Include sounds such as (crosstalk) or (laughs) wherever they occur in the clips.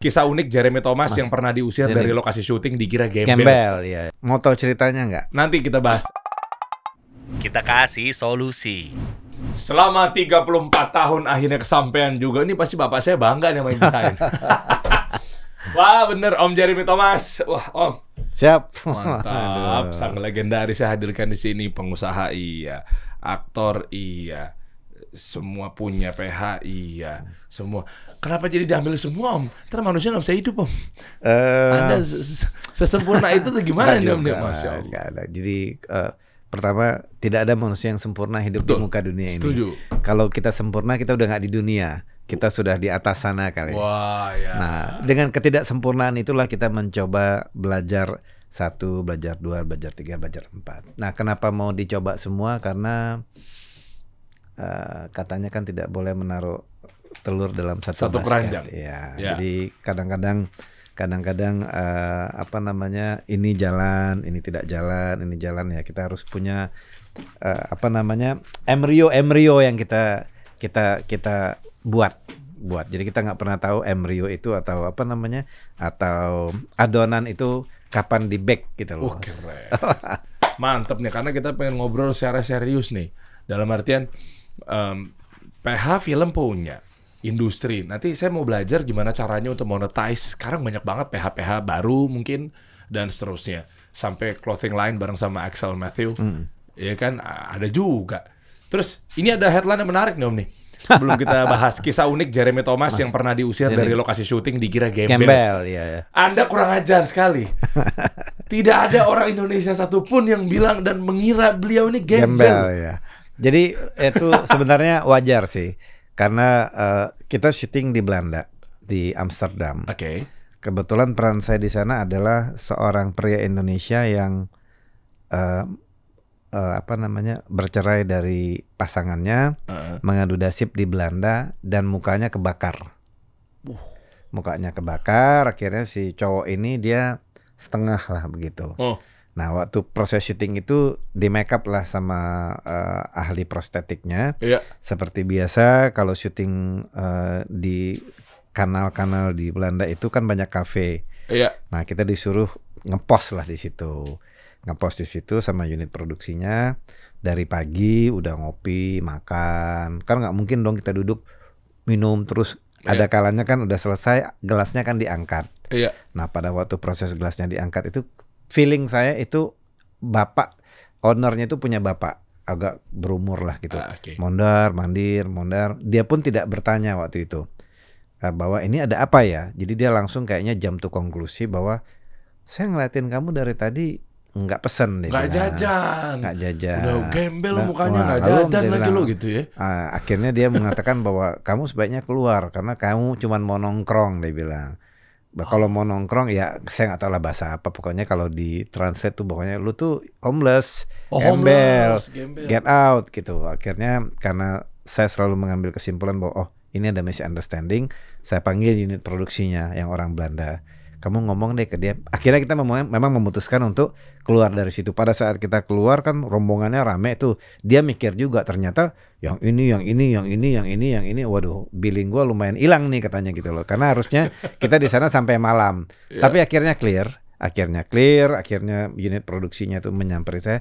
Kisah unik Jeremy Thomas Mas, yang pernah diusir dari lokasi syuting dikira gembel. Gembel, ya. Mau tahu ceritanya nggak? Nanti kita bahas. Kita kasih solusi. Selama 34 tahun akhirnya kesampaian juga. Ini pasti bapak saya bangga nih sama ibu saya. (laughs) Wah bener Om Jeremy Thomas. Wah Om. Siap. Mantap. (laughs) Sang legendaris saya hadirkan di sini pengusaha iya, aktor iya, semua punya PH iya semua kenapa jadi diambil semua om Ternyata manusia nggak bisa hidup om uh, anda sesempurna itu tuh gimana nih om masya allah jadi uh, pertama tidak ada manusia yang sempurna hidup Betul. di muka dunia ini Setuju. kalau kita sempurna kita udah nggak di dunia kita sudah di atas sana kali. Wah, ya. Nah, dengan ketidaksempurnaan itulah kita mencoba belajar satu, belajar dua, belajar tiga, belajar empat. Nah, kenapa mau dicoba semua? Karena Eh, katanya kan tidak boleh menaruh telur dalam satu, satu basket. Keranjang. Ya, ya. Jadi kadang-kadang kadang-kadang uh, apa namanya ini jalan, ini tidak jalan, ini jalan ya kita harus punya uh, apa namanya embryo embryo yang kita kita kita buat buat. Jadi kita nggak pernah tahu embryo itu atau apa namanya atau adonan itu kapan di bake gitu loh. Oh, keren. Mantep nih karena kita pengen ngobrol secara serius nih. Dalam artian um, PH film punya industri. Nanti saya mau belajar gimana caranya untuk monetize. Sekarang banyak banget PH-PH baru mungkin dan seterusnya. Sampai clothing line bareng sama Axel Matthew. mm. Ya kan ada juga. Terus ini ada headline yang menarik nih Om nih. Sebelum kita (laughs) bahas kisah unik Jeremy Thomas Mas, yang pernah diusir dari lokasi syuting dikira gembel. Gembel, iya, iya. Anda kurang ajar sekali. (laughs) Tidak ada orang Indonesia satupun yang bilang dan mengira beliau ini gembel. Gembel, ya. Jadi itu sebenarnya wajar sih karena uh, kita syuting di Belanda di Amsterdam. Oke. Okay. Kebetulan peran saya di sana adalah seorang pria Indonesia yang uh, uh, apa namanya bercerai dari pasangannya, uh -uh. mengadu dasip di Belanda dan mukanya kebakar. Uh. Mukanya kebakar, akhirnya si cowok ini dia setengah lah begitu. Oh Nah waktu proses syuting itu di make up lah sama uh, ahli prostetiknya. Iya. Seperti biasa kalau syuting uh, di kanal-kanal di Belanda itu kan banyak kafe. Iya. Nah kita disuruh ngepost lah di situ, ngepost di situ sama unit produksinya dari pagi udah ngopi makan. Kan nggak mungkin dong kita duduk minum terus yeah. ada kalanya kan udah selesai gelasnya kan diangkat. yeah. Nah pada waktu proses gelasnya diangkat itu feeling saya itu bapak ownernya itu punya bapak agak berumur lah gitu. Ah, okay. Mondar, mandir, mondar. Dia pun tidak bertanya waktu itu eh, bahwa ini ada apa ya. Jadi dia langsung kayaknya jam tuh konklusi bahwa saya ngeliatin kamu dari tadi nggak pesen deh. Nggak jajan. Nggak jajan. Udah gembel nah, mukanya nggak jajan lagi lo gitu ya. Ah, akhirnya dia mengatakan bahwa kamu sebaiknya keluar karena kamu cuma mau nongkrong dia bilang. Bah, oh. Kalau mau nongkrong ya saya nggak tahu lah bahasa apa. Pokoknya kalau di translate tuh pokoknya lu tuh homeless, oh, gembel, get out gitu. Akhirnya karena saya selalu mengambil kesimpulan bahwa oh ini ada misunderstanding, saya panggil unit produksinya yang orang Belanda kamu ngomong deh ke dia akhirnya kita memang memutuskan untuk keluar dari situ pada saat kita keluar kan rombongannya rame tuh dia mikir juga ternyata yang ini yang ini yang ini yang ini yang ini waduh billing gua lumayan hilang nih katanya gitu loh karena harusnya kita di sana sampai malam (laughs) yeah. tapi akhirnya clear akhirnya clear akhirnya unit produksinya tuh menyamperin saya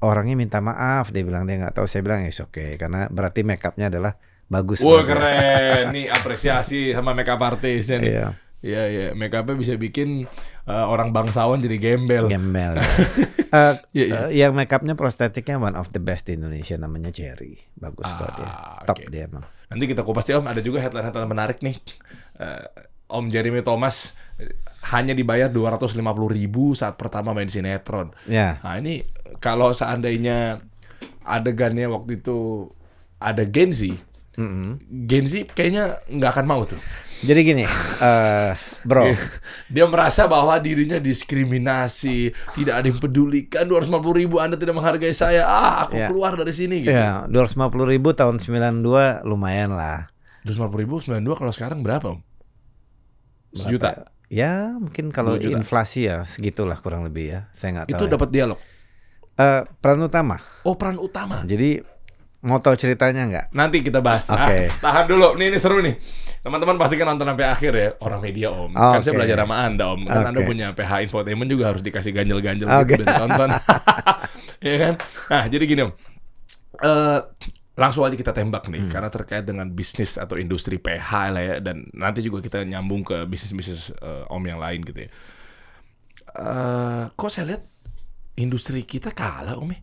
orangnya minta maaf dia bilang dia nggak tahu saya bilang ya oke okay. karena berarti makeupnya adalah bagus. Wah wow, keren, (laughs) nih apresiasi sama makeup ya. nih. Yeah. Iya iya, make upnya bisa bikin uh, orang bangsawan jadi gembel. Gembel. Ya. uh, yeah, yeah. Uh, yang make upnya prostetiknya one of the best di Indonesia namanya Cherry, bagus ah, ya, ya. top okay. dia emang. Nanti kita kupas ya om, ada juga headline-headline menarik nih. Uh, Om Jeremy Thomas eh, hanya dibayar dua ratus lima puluh ribu saat pertama main sinetron. Yeah. Nah ini kalau seandainya adegannya waktu itu ada Genzi, mm -hmm. Z kayaknya nggak akan mau tuh. Jadi gini, uh, bro. Dia merasa bahwa dirinya diskriminasi, tidak ada yang pedulikan. 250 ribu Anda tidak menghargai saya. Ah, aku yeah. keluar dari sini. Gitu. Yeah, 250 ribu tahun 92 lumayan lah. Dua 250 ribu sembilan dua kalau sekarang berapa om? Sejuta? Ya mungkin kalau inflasi ya segitulah kurang lebih ya. Saya nggak tahu. Itu ya. dapat dialog? Uh, peran utama. Oh peran utama. Jadi mau tahu ceritanya nggak? Nanti kita bahas. Oke. Okay. Nah, tahan dulu. Nih ini seru nih. Teman-teman pastikan nonton sampai akhir ya. Orang media Om. Oh, kan saya belajar sama Anda Om. karena okay. Anda punya PH infotainment juga harus dikasih ganjel-ganjel okay. gitu tonton. (laughs) ya kan? Nah, jadi gini Om. Uh, langsung aja kita tembak nih hmm. karena terkait dengan bisnis atau industri PH lah ya dan nanti juga kita nyambung ke bisnis-bisnis uh, Om yang lain gitu ya. Uh, kok saya lihat industri kita kalah Om ya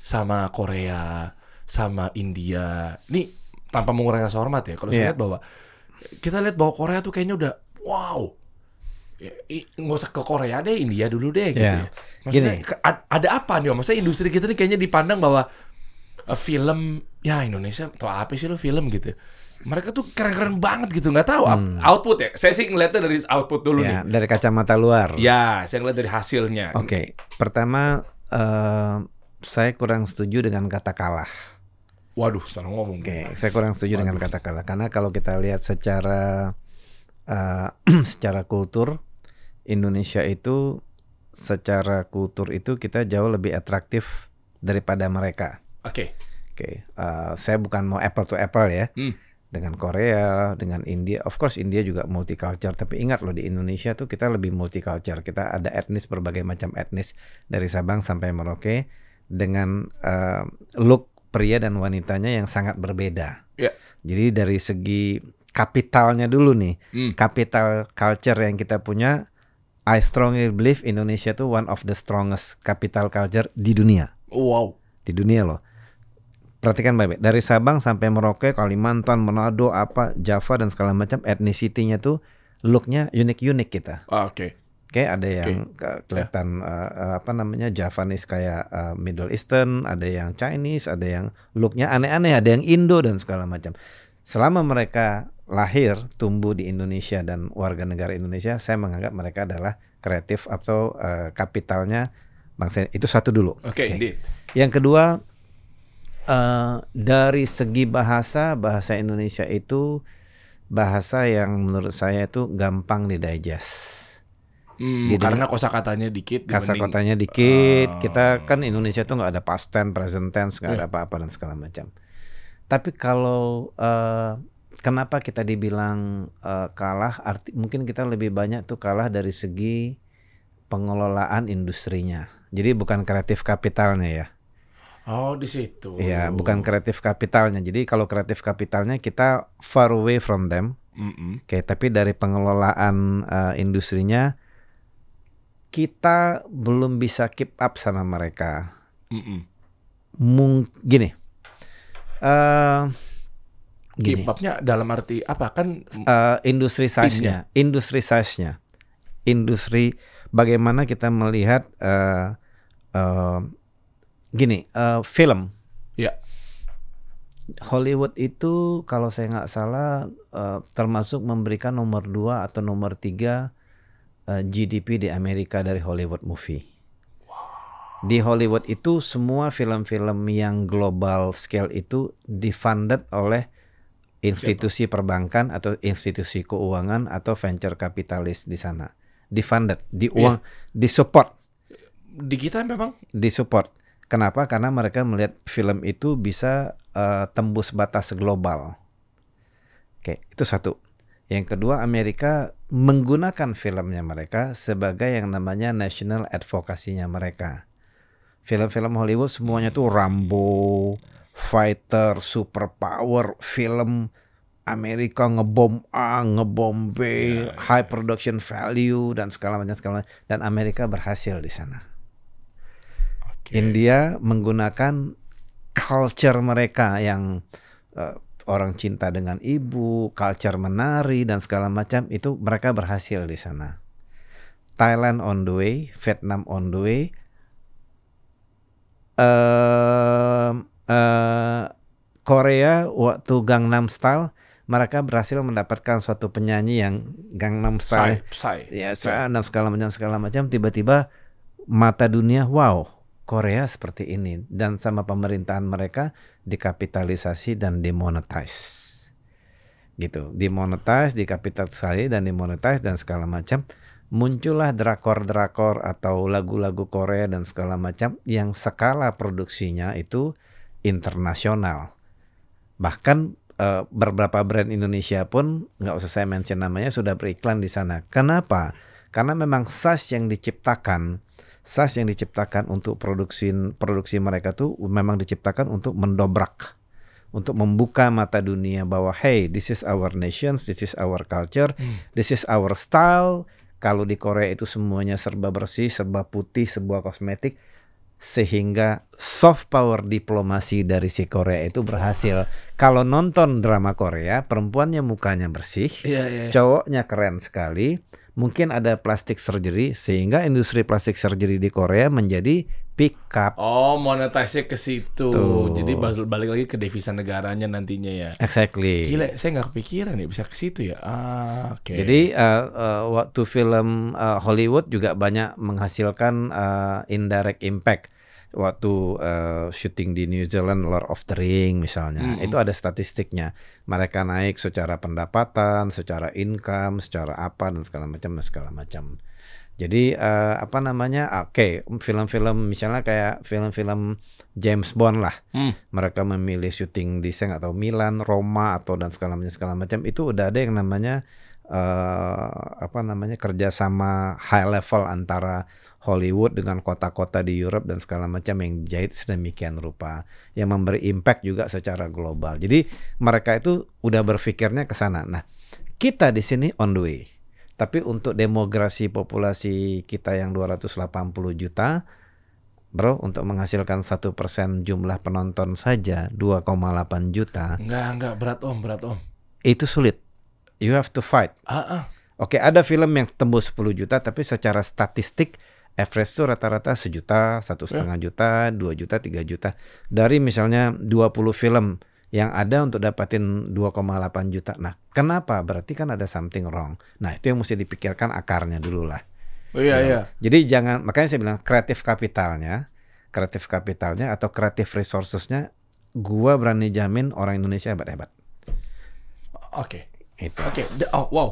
sama Korea, sama India. Nih, tanpa mengurangi rasa hormat ya. Kalau yeah. saya iya. lihat bahwa kita lihat bahwa Korea tuh kayaknya udah wow ya, nggak usah ke Korea deh India dulu deh gitu yeah. ya. maksudnya Gini. ada apa nih maksudnya industri kita nih kayaknya dipandang bahwa eh, film ya Indonesia atau apa sih lo film gitu mereka tuh keren-keren banget gitu nggak tahu hmm. output ya saya sih ngeliatnya dari output dulu yeah, nih dari kacamata luar ya saya ngeliat dari hasilnya oke okay. pertama uh, saya kurang setuju dengan kata kalah Waduh, salah ngomong. Oke, okay, saya kurang setuju Waduh. dengan kata-kata karena kalau kita lihat secara uh, (clears throat) secara kultur Indonesia itu secara kultur itu kita jauh lebih atraktif daripada mereka. Oke. Okay. Oke, okay. uh, eh, saya bukan mau apple to apple ya. Hmm. Dengan Korea, dengan India, of course India juga multicultural. Tapi ingat loh di Indonesia tuh kita lebih multicultural. Kita ada etnis berbagai macam etnis dari Sabang sampai Merauke dengan uh, look pria dan wanitanya yang sangat berbeda. Yeah. Jadi dari segi kapitalnya dulu nih, mm. kapital culture yang kita punya, I strongly believe Indonesia tuh one of the strongest capital culture di dunia. Wow. Di dunia loh. Perhatikan baik-baik dari Sabang sampai Merauke, Kalimantan, Manado, apa Java dan segala macam etnisitinya tuh looknya unik-unik kita. Ah, Oke. Okay. Kayak ada yang okay. Ya. kelihatan yeah. uh, eh, apa namanya Javanese kayak uh, Middle Eastern, ada yang Chinese, ada yang looknya aneh-aneh, ada yang Indo dan segala macam. Selama mereka lahir, tumbuh di Indonesia dan warga negara Indonesia, saya menganggap mereka adalah kreatif atau uh, kapitalnya bangsa itu satu dulu. Oke, okay, okay. Indeed. Yang kedua uh, dari segi bahasa, bahasa Indonesia itu bahasa yang menurut saya itu gampang didigest Hmm, kosa gitu. Karena katanya dikit. katanya dikit. Uh, kita kan Indonesia tuh nggak ada past tense, present tense, nggak yeah. ada iya. apa-apa dan segala macam. Tapi kalau uh, kenapa kita dibilang uh, kalah? Arti mungkin kita lebih banyak tuh kalah dari segi pengelolaan industrinya. Jadi bukan kreatif kapitalnya ya. Oh, di situ. Iya, bukan kreatif kapitalnya. Jadi kalau kreatif kapitalnya kita far away from them. Mm -hmm. Oke, okay, tapi dari pengelolaan uh, industrinya kita belum bisa keep up sama mereka. Mm -mm. Mung gini. Uh, gini. Keep upnya dalam arti apa kan? Uh, industri size-nya, ya? industri size-nya, industri bagaimana kita melihat uh, uh, gini uh, film. Ya. Hollywood itu kalau saya nggak salah uh, termasuk memberikan nomor dua atau nomor tiga Eh, GDP di Amerika dari Hollywood movie. Wow. Di Hollywood itu semua film-film yang global scale itu difunded oleh institusi Siapa? perbankan atau institusi keuangan atau venture kapitalis di sana. Difunded, uang, yeah. support. Di kita memang Di support. Kenapa? Karena mereka melihat film itu bisa uh, tembus batas global. Oke, itu satu. Yang kedua, Amerika menggunakan filmnya mereka sebagai yang namanya national advokasinya mereka. Film-film Hollywood semuanya tuh Rambo, fighter, superpower, film Amerika ngebom A, ngebom B, yeah, yeah. Iya. high production value dan segala macam segala macam dan Amerika berhasil di sana. Okay. India menggunakan culture mereka yang uh, orang cinta dengan ibu, culture menari dan segala macam itu mereka berhasil di sana. Thailand on the way, Vietnam on the way. Uh, uh, Korea waktu Gangnam Style mereka berhasil mendapatkan suatu penyanyi yang Gangnam Style, Psy, Psy. ya Psy. dan segala macam segala macam tiba-tiba mata dunia wow Korea seperti ini dan sama pemerintahan mereka dikapitalisasi dan dimonetize gitu dimonetize dikapitalisasi dan dimonetize dan segala macam muncullah drakor-drakor atau lagu-lagu Korea dan segala macam yang skala produksinya itu internasional bahkan e, beberapa brand Indonesia pun nggak usah saya mention namanya sudah beriklan di sana kenapa karena memang size yang diciptakan SAS yang diciptakan untuk produksi produksi mereka tuh memang diciptakan untuk mendobrak untuk membuka mata dunia bahwa hey this is our nation this is our culture hmm. this is our style kalau di Korea itu semuanya serba bersih serba putih sebuah kosmetik sehingga soft power diplomasi dari si Korea itu berhasil. Kalau nonton drama Korea, perempuannya mukanya bersih, yeah, yeah. Iya. cowoknya keren sekali, mungkin ada plastik surgery sehingga industri plastik surgery di Korea menjadi pick up. Oh, monetasinya ke situ. Jadi balik lagi ke devisa negaranya nantinya ya. Exactly. Gila, saya nggak kepikiran ya bisa ke situ ya. Ah, oke. Okay. Jadi uh, uh, waktu film uh, Hollywood juga banyak menghasilkan uh, indirect impact waktu uh, eh, syuting di New Zealand Lord of the Ring misalnya hmm. itu ada statistiknya mereka naik secara pendapatan secara income secara apa dan segala macam dan segala macam jadi uh, apa namanya ah, oke okay, film-film misalnya kayak film-film James Bond lah mm. mereka memilih syuting di saya nggak tahu Milan Roma atau dan segala macam segala macam itu udah ada yang namanya uh, apa namanya kerjasama high level antara Hollywood dengan kota-kota di Europe dan segala macam yang jahit sedemikian rupa yang memberi impact juga secara global. Jadi mereka itu udah berpikirnya ke sana. Nah, kita di sini on the way. Tapi untuk demografi populasi kita yang 280 juta, bro untuk menghasilkan satu persen jumlah penonton saja 2,8 juta. Enggak, enggak berat om, berat om. Itu sulit you have to fight. Uh -uh. Oke, ada film yang tembus 10 juta tapi secara statistik average itu rata-rata sejuta, satu ya. setengah juta, dua juta, tiga juta. Dari misalnya 20 film yang ada untuk dapatin 2,8 juta. Nah, kenapa? Berarti kan ada something wrong. Nah, itu yang mesti dipikirkan akarnya dulu lah. Oh iya, ya. iya. Jadi jangan, makanya saya bilang kreatif kapitalnya, kreatif kapitalnya atau kreatif resourcesnya, gua berani jamin orang Indonesia hebat-hebat. Oke. Okay. Itu. Oke, okay. oh wow.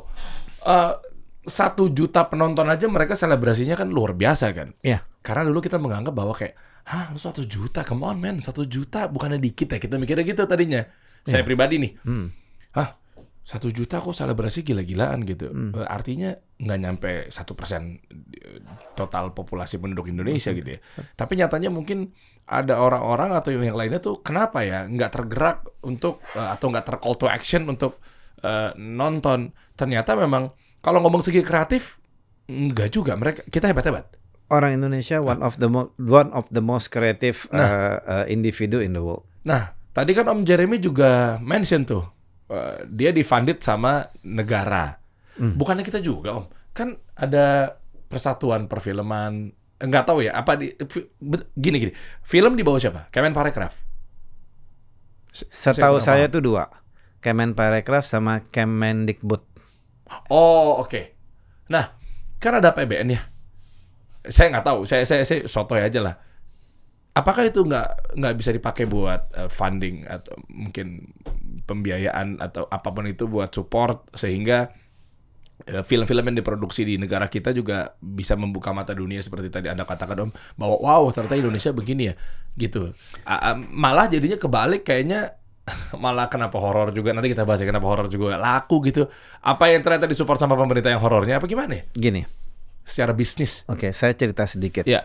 Uh, satu juta penonton aja mereka selebrasinya kan luar biasa kan. Iya. Yeah. Karena dulu kita menganggap bahwa kayak, hah lu satu juta, come on man, satu juta bukannya dikit ya. Kita mikirnya gitu tadinya. Yeah. Saya iya. pribadi nih, hmm. hah satu juta kok selebrasi gila-gilaan gitu. Hmm. Eh, artinya nggak nyampe satu persen eh, total populasi penduduk Indonesia gitu ya. Tapi nyatanya mungkin ada orang-orang atau yang lainnya tuh kenapa ya nggak tergerak untuk atau nggak ter call to action untuk Eh, nonton ternyata memang kalau ngomong segi kreatif enggak juga mereka kita hebat-hebat orang Indonesia one of the one of the most creative nah, uh, uh, individu in the world nah tadi kan Om Jeremy juga mention tuh uh, dia difunded sama negara hmm. bukannya kita juga Om kan ada persatuan perfilman enggak tahu ya apa di gini gini film di bawah siapa Kemen Parekraf setahu saya tuh dua Kemen Parekraf sama Kemendikbud. Oh oke. Okay. Nah karena ada PBN ya. Saya nggak tahu. Saya saya saya sotoy aja lah. Apakah itu nggak nggak bisa dipakai buat uh, funding atau mungkin pembiayaan atau apapun itu buat support sehingga eh, film-film yang diproduksi di negara kita juga bisa membuka mata dunia seperti tadi anda katakan om bahwa wow ternyata Indonesia begini ya gitu uh, malah jadinya kebalik kayaknya (laughs) malah kenapa horor juga nanti kita bahas ya kenapa horor juga laku gitu apa yang ternyata disupport sama pemerintah yang horornya apa gimana ya? gini secara bisnis oke okay, saya cerita sedikit ya yeah.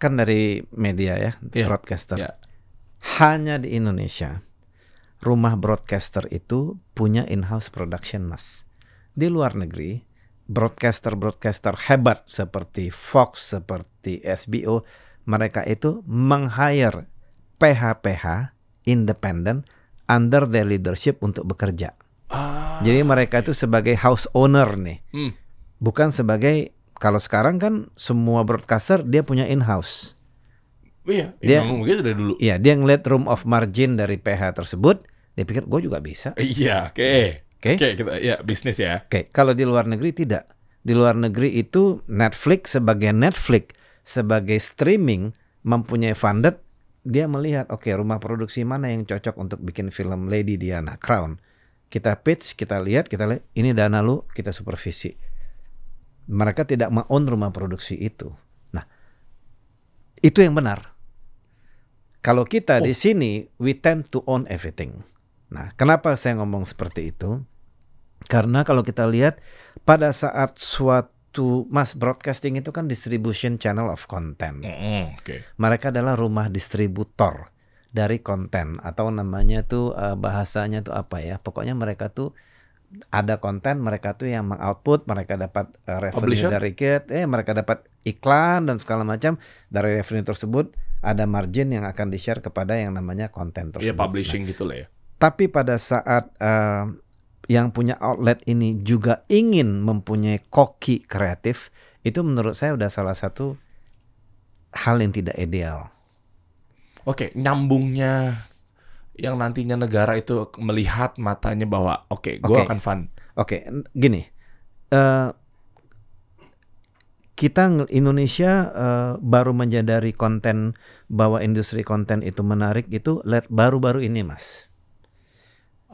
kan dari media ya yeah. broadcaster yeah. hanya di Indonesia rumah broadcaster itu punya in-house production mas di luar negeri broadcaster-broadcaster hebat seperti Fox seperti SBO mereka itu meng-hire PH-PH independen under their leadership untuk bekerja. Ah. Jadi mereka itu sebagai house owner nih. Hmm. Bukan sebagai kalau sekarang kan semua broadcaster dia punya in house. Iya, dia iya, ngomong begitu dari dulu. Iya, dia ngeliat room of margin dari PH tersebut, dia pikir gue juga bisa. Iya, oke. oke, Oke. kita ya bisnis ya. Oke, okay. kalau di luar negeri tidak. Di luar negeri itu Netflix sebagai Netflix sebagai streaming mempunyai funded dia melihat oke okay, rumah produksi mana yang cocok untuk bikin film Lady Diana Crown. Kita pitch, kita lihat, kita lihat ini dana lu, kita supervisi. Mereka tidak mau-own rumah produksi itu. Nah, itu yang benar. Kalau kita oh. di sini we tend to own everything. Nah, kenapa saya ngomong seperti itu? Karena kalau kita lihat pada saat suatu to mas broadcasting itu kan distribution channel of content. Mm -hmm. okay. Mereka adalah rumah distributor dari konten atau namanya tuh uh, bahasanya tuh apa ya? Pokoknya mereka tuh ada konten mereka tuh yang mengoutput mereka dapat uh, revenue Publisher? dari kit, eh mereka dapat iklan dan segala macam dari revenue tersebut ada margin yang akan di share kepada yang namanya konten iya, tersebut. Iya publishing nah, gitu ya. Tapi pada saat uh, yang punya outlet ini juga ingin mempunyai koki kreatif, itu menurut saya udah salah satu hal yang tidak ideal. Oke, okay, nyambungnya yang nantinya negara itu melihat matanya bahwa oke, okay, gue okay. akan fun. Oke, okay. gini, uh, kita Indonesia uh, baru menjadari konten bahwa industri konten itu menarik itu baru-baru ini, mas.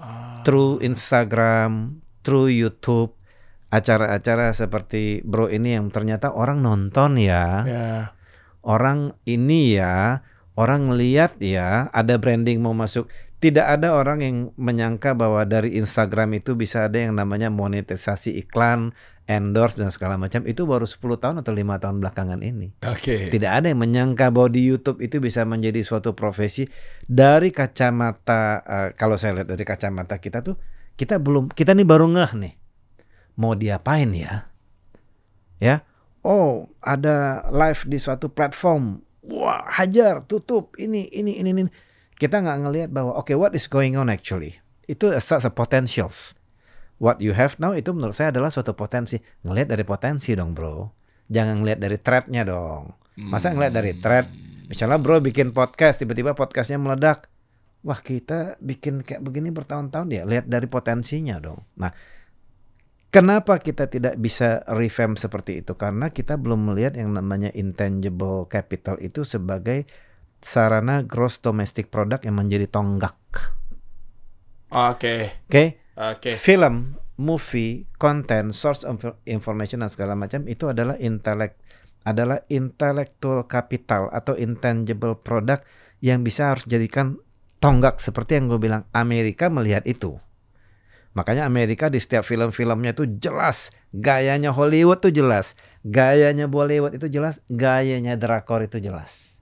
Ah. through Instagram, through YouTube, acara-acara seperti Bro ini yang ternyata orang nonton ya, yeah. orang ini ya, orang lihat ya, ada branding mau masuk tidak ada orang yang menyangka bahwa dari Instagram itu bisa ada yang namanya monetisasi iklan, endorse dan segala macam. Itu baru 10 tahun atau lima tahun belakangan ini. Oke. Okay. Tidak ada yang menyangka bahwa di YouTube itu bisa menjadi suatu profesi dari kacamata uh, kalau saya lihat dari kacamata kita tuh kita belum kita nih baru ngeh nih. Mau diapain ya? Ya. Oh, ada live di suatu platform. Wah, hajar, tutup ini ini ini ini kita nggak ngelihat bahwa oke okay, what is going on actually. Itu asal a potentials. What you have now itu menurut saya adalah suatu potensi. Ngelihat dari potensi dong bro. Jangan ngelihat dari threatnya dong. Masa ngelihat dari threat, Misalnya bro bikin podcast, tiba-tiba podcastnya meledak. Wah kita bikin kayak begini bertahun-tahun ya. Lihat dari potensinya dong. Nah Kenapa kita tidak bisa revamp seperti itu? Karena kita belum melihat yang namanya intangible capital itu sebagai sarana gross domestic product yang menjadi tonggak. Oke. Oke. Oke. Film, movie, konten, source of information dan segala macam itu adalah intelek adalah intellectual capital atau intangible product yang bisa harus jadikan tonggak seperti yang gue bilang Amerika melihat itu. Makanya Amerika di setiap film-filmnya itu jelas, gayanya Hollywood tuh jelas, gayanya Bollywood itu jelas, gayanya drakor itu jelas.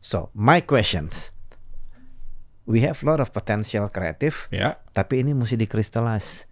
So my questions, we have lot of potential kreatif, yeah. tapi ini mesti dikristalize.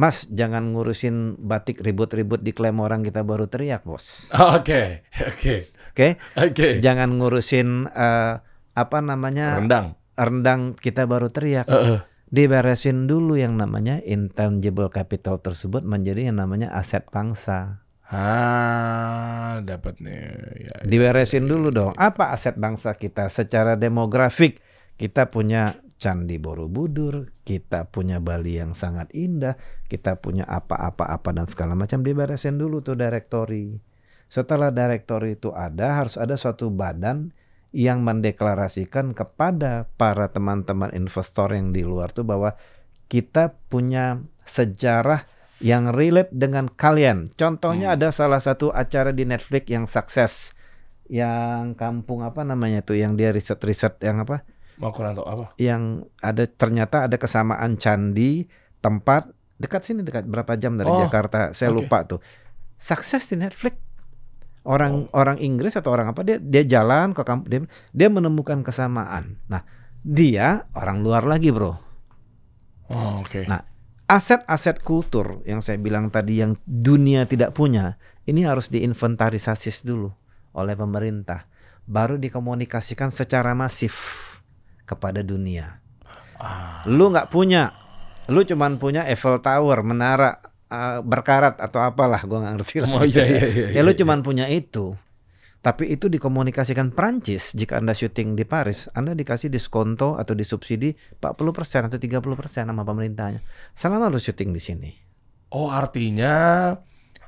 Mas, jangan ngurusin batik ribut-ribut diklaim orang kita baru teriak, bos. (laughs) Oke, oke, oke, oke. Jangan ngurusin uh, apa namanya rendang, rendang kita baru teriak. Uh -uh. Diberesin dulu yang namanya intangible capital tersebut menjadi yang namanya aset bangsa. Ah, dapat nih. Ya, ya, Diberesin ya, dulu dong. Apa aset bangsa kita secara demografik? Kita punya Candi Borobudur, kita punya Bali yang sangat indah, kita punya apa-apa-apa dan segala macam. Diberesin dulu tuh direktori. Setelah direktori itu ada, harus ada suatu badan yang mendeklarasikan kepada para teman-teman investor yang di luar tuh bahwa kita punya sejarah yang relate dengan kalian. Contohnya hmm. ada salah satu acara di Netflix yang sukses yang kampung apa namanya tuh yang dia riset-riset yang apa? Mau atau apa? Yang ada ternyata ada kesamaan candi, tempat dekat sini dekat berapa jam dari oh, Jakarta. Saya okay. lupa tuh. Sukses di Netflix. Orang oh. orang Inggris atau orang apa dia dia jalan ke kampung dia, dia menemukan kesamaan. Nah, dia orang luar lagi, Bro. Oh, oke. Okay. Nah, aset-aset kultur yang saya bilang tadi yang dunia tidak punya ini harus diinventarisasi dulu oleh pemerintah baru dikomunikasikan secara masif kepada dunia. Ah. Lu nggak punya, lu cuman punya Eiffel Tower, menara uh, berkarat atau apalah, gua nggak ngerti lah. Oh, iya, iya, iya, ya lu iya, iya. cuman punya itu. Tapi itu dikomunikasikan Prancis jika Anda syuting di Paris, Anda dikasih diskonto atau disubsidi 40% atau 30% sama pemerintahnya. Selama lu syuting di sini. Oh, artinya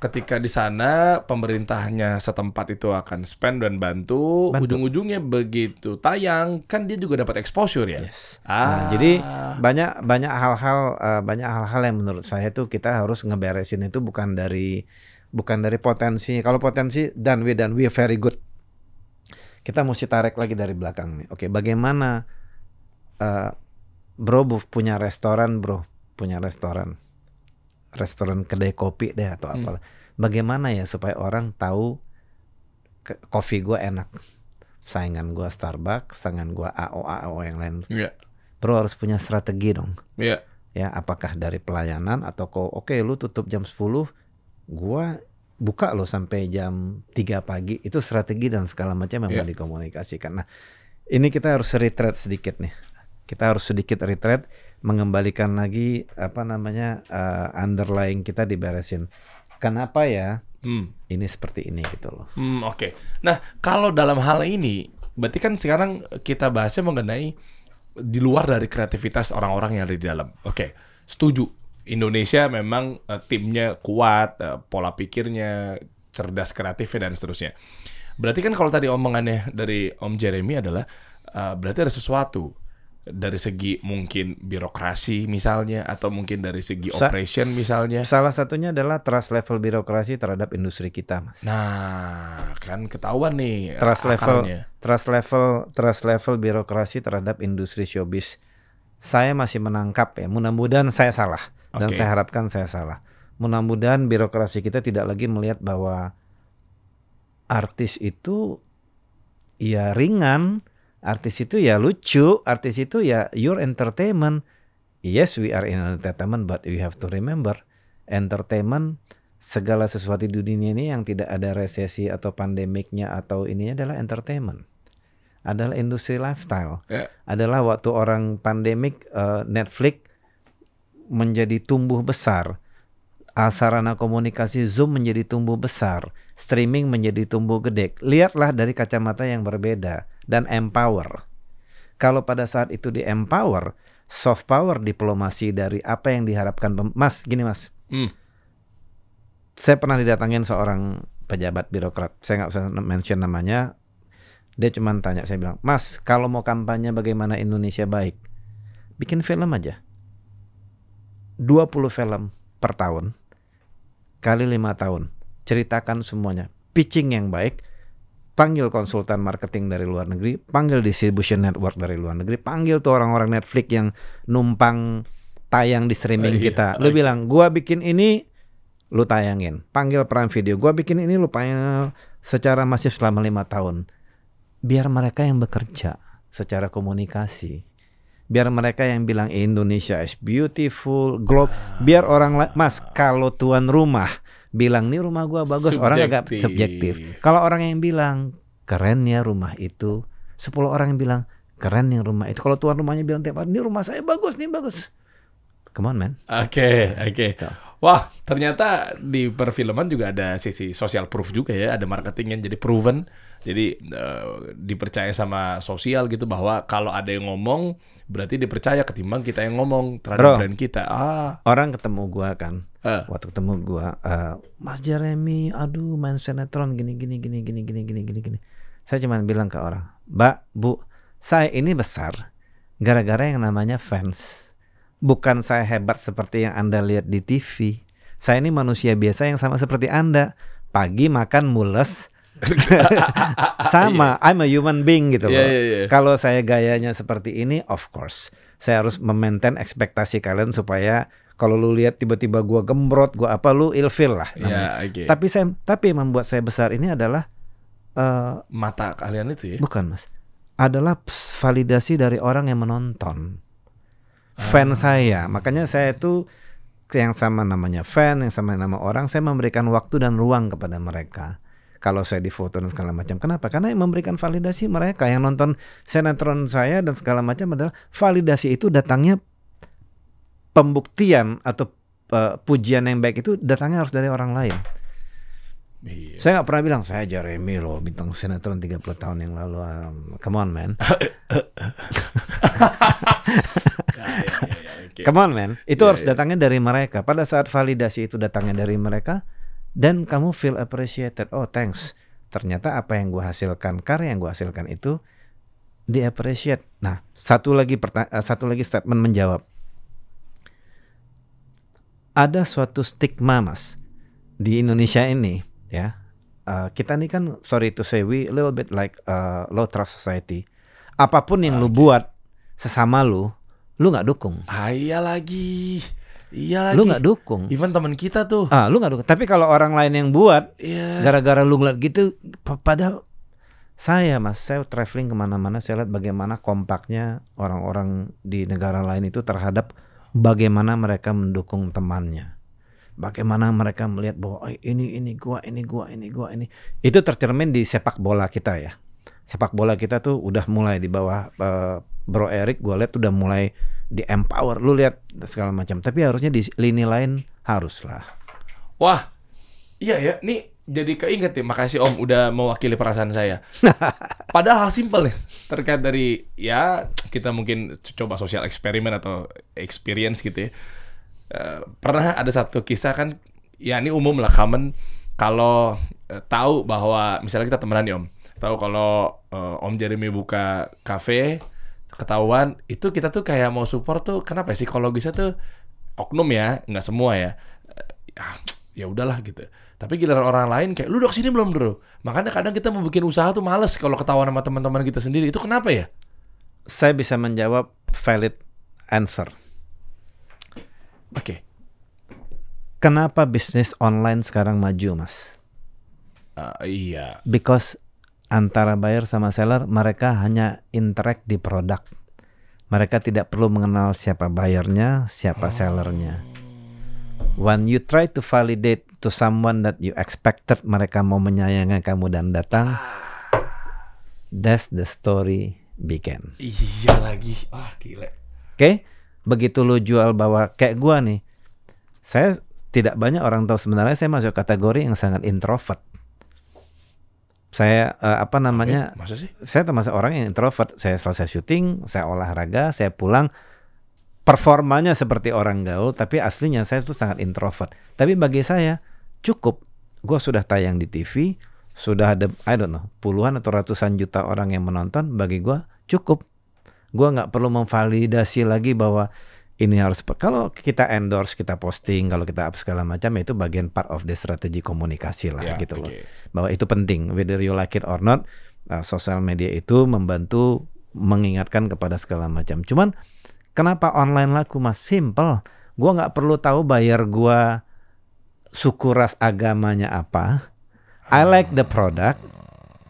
ketika di sana pemerintahnya setempat itu akan spend dan bantu, bantu. ujung-ujungnya begitu tayang kan dia juga dapat exposure ya. Yes. Ah. Nah, jadi banyak banyak hal-hal eh, banyak hal-hal yang menurut saya tuh kita harus ngeberesin itu bukan dari bukan dari potensinya. Kalau potensi dan we dan we very good. Kita mesti tarik lagi dari belakang nih. Oke, bagaimana uh, bro punya restoran, bro punya restoran, restoran kedai kopi deh atau apa? Hmm. Bagaimana ya supaya orang tahu kopi gue enak, saingan gue Starbucks, saingan gue AO AO yang lain. Yeah. Bro harus punya strategi dong. Yeah. Ya, apakah dari pelayanan atau kok oke okay, lu tutup jam 10 gua buka loh sampai jam 3 pagi itu strategi dan segala macam yang yeah. dikomunikasikan. Nah, ini kita harus retreat sedikit nih. Kita harus sedikit retreat mengembalikan lagi apa namanya uh, underlying kita diberesin. Kenapa ya? Hmm. Ini seperti ini gitu loh. Hmm, oke. Okay. Nah, kalau dalam hal ini berarti kan sekarang kita bahasnya mengenai di luar dari kreativitas orang-orang yang ada di dalam. Oke. Okay. Setuju Indonesia memang uh, timnya kuat, uh, pola pikirnya cerdas, kreatifnya dan seterusnya. Berarti kan kalau tadi omongannya dari Om Jeremy adalah uh, berarti ada sesuatu dari segi mungkin birokrasi misalnya atau mungkin dari segi operation misalnya. Salah satunya adalah trust level birokrasi terhadap industri kita, Mas. Nah, kan ketahuan nih trust level trust level trust level birokrasi terhadap industri showbiz. Saya masih menangkap ya, mudah-mudahan saya salah. Dan okay. saya harapkan saya salah. Mudah-mudahan birokrasi kita tidak lagi melihat bahwa artis itu ya ringan, artis itu ya lucu, artis itu ya your entertainment. Yes, we are in entertainment, but we have to remember entertainment segala sesuatu di dunia ini yang tidak ada resesi atau pandemiknya atau ini adalah entertainment adalah industri lifestyle. Yeah. Adalah waktu orang pandemik uh, Netflix menjadi tumbuh besar, sarana komunikasi Zoom menjadi tumbuh besar, streaming menjadi tumbuh gede. Lihatlah dari kacamata yang berbeda dan empower. Kalau pada saat itu di empower, soft power diplomasi dari apa yang diharapkan Mas, gini Mas. Hmm. Saya pernah didatangin seorang pejabat birokrat. Saya nggak usah mention namanya. Dia cuma tanya saya bilang, "Mas, kalau mau kampanye bagaimana Indonesia baik? Bikin film aja." 20 film per tahun kali lima tahun. Ceritakan semuanya. Pitching yang baik, panggil konsultan marketing dari luar negeri, panggil distribution network dari luar negeri, panggil tuh orang-orang Netflix yang numpang tayang di streaming oh, kita. Ah, iya, lu bilang, "Gua bikin ini, lu tayangin." Panggil peran video, "Gua bikin ini, lu panggil secara masif selama lima tahun." Biar mereka yang bekerja secara komunikasi biar mereka yang bilang Indonesia is beautiful, globe, biar orang Mas kalau tuan rumah bilang nih rumah gua bagus, subjektif. orang agak subjektif. Kalau orang yang bilang keren ya rumah itu, 10 orang yang bilang keren yang rumah itu. Kalau tuan rumahnya bilang tiap hari ini rumah saya bagus nih bagus. Come on man. Oke, okay, oke. Okay. Gitu. So. Wah, ternyata di perfilman juga ada sisi social proof juga ya, ada marketing yang jadi proven jadi uh, dipercaya sama sosial gitu bahwa kalau ada yang ngomong berarti dipercaya ketimbang kita yang ngomong terhadap Bro, brand kita. Ah, orang ketemu gua kan. Uh. Waktu ketemu gua, uh, Mas Jeremy, aduh main sinetron gini gini gini gini gini gini gini gini. Saya cuma bilang ke orang, "Mbak, Bu, saya ini besar gara-gara yang namanya fans. Bukan saya hebat seperti yang Anda lihat di TV. Saya ini manusia biasa yang sama seperti Anda. Pagi makan mules, (laughs) Sama, iya. I'm a human being gitu iya, loh. Yeah, yeah. Kalau saya gayanya seperti ini, of course saya harus memaintain ekspektasi kalian supaya kalau lu lihat tiba-tiba gua gembrot, gua apa lu ilfil lah Yeah, okay. Tapi saya tapi yang membuat saya besar ini adalah uh, mata kalian itu ya. Bukan, Mas. Adalah validasi dari orang yang menonton. Ah. Fan saya. Makanya saya itu yang sama namanya fan, yang sama nama orang, saya memberikan waktu dan ruang kepada mereka kalau saya difoto dan segala macam. Kenapa? Karena yang memberikan validasi mereka yang nonton sinetron saya dan segala macam adalah validasi itu datangnya pembuktian atau uh, pujian yang baik itu datangnya harus dari orang lain. Iya. Saya nggak pernah bilang saya Jeremy loh bintang sinetron 30 tahun yang lalu. Um, come on man. (laughs) (laughs) Nah, iya, iya, iya, come on man. Itu harus datangnya dari mereka. Pada saat validasi itu datangnya dari mereka, dan kamu feel appreciated. Oh, thanks. Ternyata apa yang gue hasilkan, karya yang gue hasilkan itu di appreciate. Nah, satu lagi eh, satu lagi statement menjawab. Ada suatu stigma, Mas, di Indonesia ini, ya. Uh, kita ini kan sorry to say we a little bit like uh, low trust society. Apapun yang okay. lu buat sesama lu, lu nggak dukung. Ayah iya lagi Iya lagi. Lu nggak dukung. Even teman kita tuh. Ah, lu nggak dukung. Tapi kalau orang lain yang buat, gara iya. gara-gara lu ngeliat gitu, padahal saya mas, saya traveling kemana-mana, saya lihat bagaimana kompaknya orang-orang di negara lain itu terhadap bagaimana mereka mendukung temannya. Bagaimana mereka melihat bahwa oh, ini ini gua ini gua ini gua ini itu tercermin di sepak bola kita ya. Sepak bola kita tuh udah mulai di bawah uh, Bro Erik, gua lihat udah mulai di empower lu lihat segala macam tapi harusnya di lini lain haruslah. wah iya ya nih jadi keinget ya makasih om udah mewakili perasaan saya (laughs) padahal simpel nih terkait dari ya kita mungkin coba sosial eksperimen atau experience gitu ya e, pernah ada satu kisah kan ya ini umum lah common kalau e, tahu bahwa misalnya kita temenan nih om tahu kalau e, om Jeremy buka kafe ketahuan itu kita tuh kayak mau support tuh kenapa ya psikologisnya tuh oknum ya nggak semua ya eh, ah, ya udahlah gitu tapi giliran orang lain kayak lu dok sini belum bro makanya kadang kita mau bikin usaha tuh males kalau ketahuan sama teman-teman kita sendiri itu kenapa ya saya bisa menjawab valid answer oke okay. kenapa bisnis online sekarang maju mas uh, iya because antara buyer sama seller mereka hanya interact di produk. Mereka tidak perlu mengenal siapa buyernya, siapa oh. sellernya. When you try to validate to someone that you expected mereka mau menyayangi kamu dan datang, that's the story begin. Iya lagi, wah gila. Oke, okay? begitu lo jual bahwa kayak gua nih, saya tidak banyak orang tahu sebenarnya saya masuk kategori yang sangat introvert saya uh, apa namanya? Masa sih? Saya termasuk orang yang introvert. Saya selesai syuting, saya olahraga, saya pulang. Performanya seperti orang gaul, tapi aslinya saya itu sangat introvert. Tapi bagi saya cukup. Gue sudah tayang di TV, sudah ada I don't know puluhan atau ratusan juta orang yang menonton. Bagi gue cukup. Gue nggak perlu memvalidasi lagi bahwa ini harus kalau kita endorse kita posting kalau kita up segala macam itu bagian part of the strategi komunikasi lah yeah, gitu okay. loh bahwa itu penting whether you like it or not uh, sosial media itu membantu mengingatkan kepada segala macam cuman kenapa online laku mas simple gua nggak perlu tahu bayar gua suku ras agamanya apa I like the product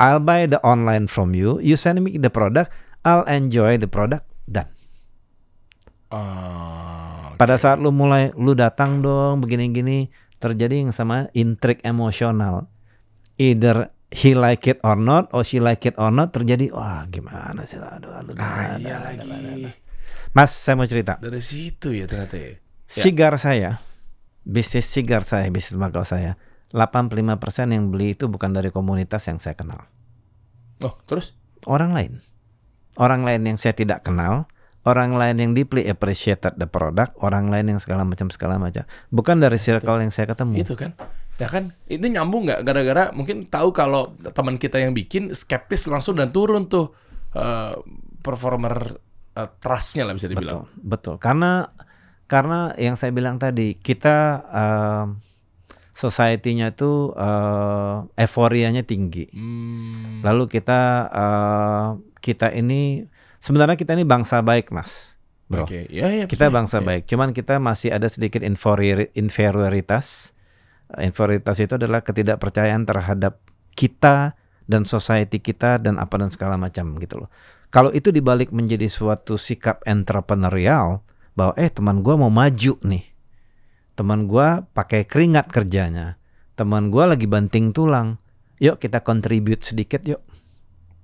I'll buy the online from you you send me the product I'll enjoy the product done Oh, okay. Pada saat lu mulai lu datang dong begini-gini terjadi yang sama intrik emosional. Either he like it or not or she like it or not terjadi wah gimana sih aduh aduh. Ah, iya lagi. Aduh, aduh. Mas, saya mau cerita. Dari situ ya ternyata ya. ya. Sigar saya, bisnis sigar saya, bisnis tembakau saya, 85% yang beli itu bukan dari komunitas yang saya kenal. Oh, terus? Orang lain. Orang lain yang saya tidak kenal, orang lain yang deeply appreciated the product, orang lain yang segala macam segala macam. Bukan dari circle itu. yang saya ketemu. Itu kan. Ya kan? Itu nyambung nggak gara-gara mungkin tahu kalau teman kita yang bikin skeptis langsung dan turun tuh uh, performer uh, trustnya lah bisa dibilang. Betul, betul. Karena karena yang saya bilang tadi kita uh, society-nya itu uh, euforianya tinggi. Hmm. Lalu kita uh, kita ini sebenarnya kita ini bangsa baik, Mas. Bro. Okay. Ya, ya, kita bangsa ya. baik. Cuman kita masih ada sedikit inferioritas. Inferioritas itu adalah ketidakpercayaan terhadap kita dan society kita dan apa dan segala macam gitu loh. Kalau itu dibalik menjadi suatu sikap entrepreneurial bahwa eh teman gua mau maju nih. Teman gua pakai keringat kerjanya. Teman gua lagi banting tulang. Yuk kita contribute sedikit yuk.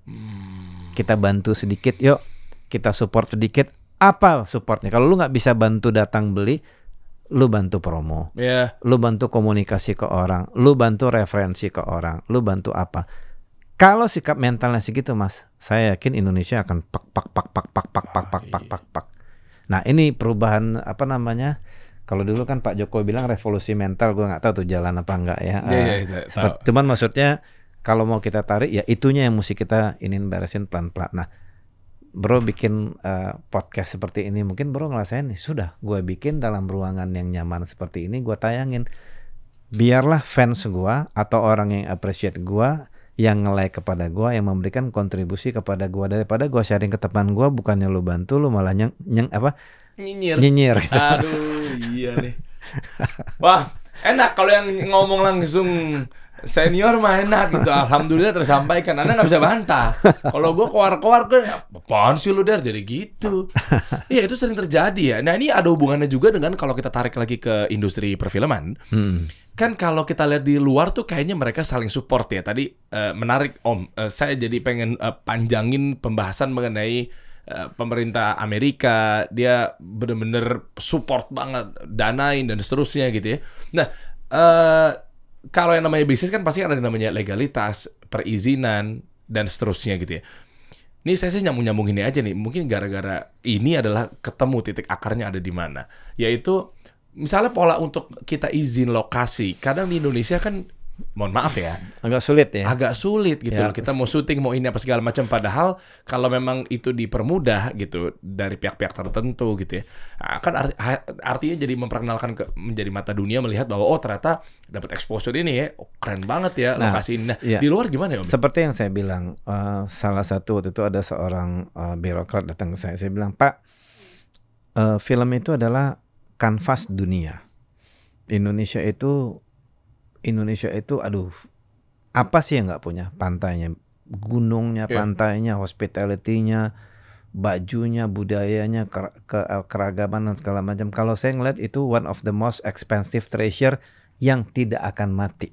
Hmm kita bantu sedikit yuk kita support sedikit apa supportnya kalau lu nggak bisa bantu datang beli lu bantu promo yeah. lu bantu komunikasi ke orang lu bantu referensi ke orang lu bantu apa kalau sikap mentalnya segitu mas saya yakin Indonesia akan pak pak pak pak pak pak pak pak pak pak pak nah ini perubahan apa namanya kalau dulu kan Pak Jokowi bilang revolusi mental gue nggak tahu tuh jalan apa enggak ya, yeah, yeah, yeah, yeah, cuman maksudnya kalau mau kita tarik ya itunya yang mesti kita ingin beresin pelan-pelan. Nah, Bro bikin uh, podcast seperti ini mungkin Bro ngerasain sudah gue bikin dalam ruangan yang nyaman seperti ini gue tayangin. Biarlah fans gue atau orang yang appreciate gue yang nge-like kepada gue yang memberikan kontribusi kepada gue daripada gue sharing ke teman gue bukannya lu bantu lu malah nyeng, nyeng apa nyinyir nyinyir gitu. aduh iya nih wah enak kalau yang ngomong langsung senior mah enak gitu alhamdulillah tersampaikan anda nggak bisa bantah kalau gue keluar keluar kan apaan sih lu der jadi gitu (laughs) iya itu sering terjadi ya nah ini ada hubungannya juga dengan kalau kita tarik lagi ke industri perfilman hmm. kan kalau kita lihat di luar tuh kayaknya mereka saling support ya tadi uh, menarik om uh, saya jadi pengen uh, panjangin pembahasan mengenai uh, pemerintah Amerika dia benar-benar support banget danain dan seterusnya gitu ya nah uh, kalau yang namanya bisnis kan pasti ada yang namanya legalitas, perizinan, dan seterusnya gitu ya. Ini saya sih nyambung-nyambung ini aja nih. Mungkin gara-gara ini adalah ketemu titik akarnya ada di mana. Yaitu misalnya pola untuk kita izin lokasi. Kadang di Indonesia kan mohon maaf ya agak sulit ya agak sulit gitu ya, loh kita mau syuting mau ini apa segala macam padahal kalau memang itu dipermudah gitu dari pihak-pihak tertentu gitu ya akan ah, arti, ah, artinya jadi memperkenalkan ke menjadi mata dunia melihat bahwa oh ternyata dapat exposure ini ya oh, keren banget ya nah, lokasi ini nah, ya. di luar gimana ya seperti yang saya bilang uh, salah satu waktu itu ada seorang uh, birokrat datang ke saya saya bilang Pak uh, film itu adalah kanvas dunia Indonesia itu Indonesia itu aduh apa sih yang nggak punya pantainya gunungnya iya. pantainya yeah. hospitality-nya bajunya budayanya ke, ke eh, keragaman dan segala macam kalau saya ngeliat itu one of the most expensive treasure yang tidak akan mati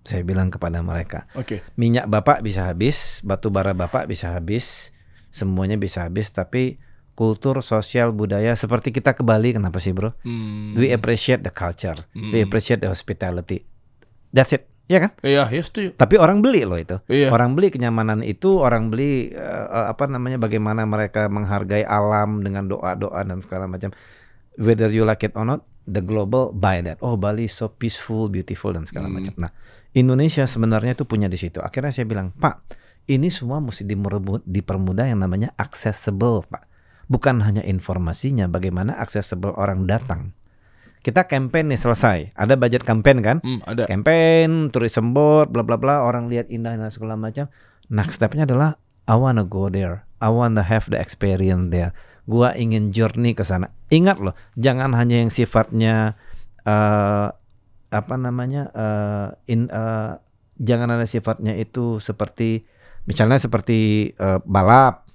saya bilang kepada mereka okay. minyak bapak bisa habis batu bara bapak bisa habis semuanya bisa habis tapi kultur, sosial, budaya seperti kita ke Bali kenapa sih bro? Hmm. We appreciate the culture, hmm. we appreciate the hospitality. That's it. Iya kan? Iya, yes, iya, Tapi orang beli loh itu. Iya. Orang beli kenyamanan itu, orang beli uh, apa namanya bagaimana mereka menghargai alam dengan doa-doa dan segala macam. Whether you like it or not, the global buy that. Oh, Bali so peaceful, beautiful dan segala hmm. macam. Nah, Indonesia sebenarnya itu punya di situ. Akhirnya saya bilang, "Pak, ini semua mesti dipermudah yang namanya accessible, Pak. Bukan hanya informasinya, bagaimana accessible orang datang." kita campaign nih selesai. Ada budget campaign kan? Hmm, ada. Campaign, tourism board, bla bla bla, orang lihat indah dan segala macam. Next stepnya adalah I wanna go there. I wanna have the experience there. Gua ingin journey ke sana. Ingat loh, jangan hanya yang sifatnya uh, apa namanya? Uh, in uh, jangan ada sifatnya itu seperti misalnya seperti uh, balap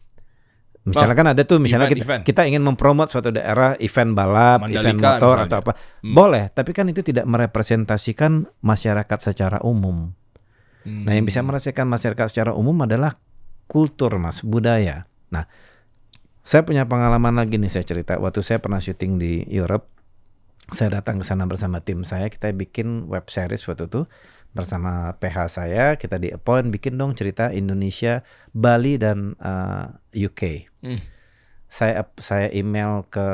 Misalnya kan ada tuh misalnya event, kita event. kita ingin mempromot suatu daerah event balap, Mandalika, event motor misalnya. atau apa. Hmm. Boleh, tapi kan itu tidak merepresentasikan masyarakat secara umum. Hmm. Nah, yang bisa hmm. merasakan masyarakat secara umum adalah kultur, Mas, budaya. Nah, saya punya pengalaman lagi nih saya cerita waktu saya pernah syuting di Europe. Saya datang ke sana bersama tim saya, kita bikin web series waktu itu bersama PH saya kita di appoint bikin dong cerita Indonesia, Bali dan uh, eh, UK. Hmm. Saya saya email ke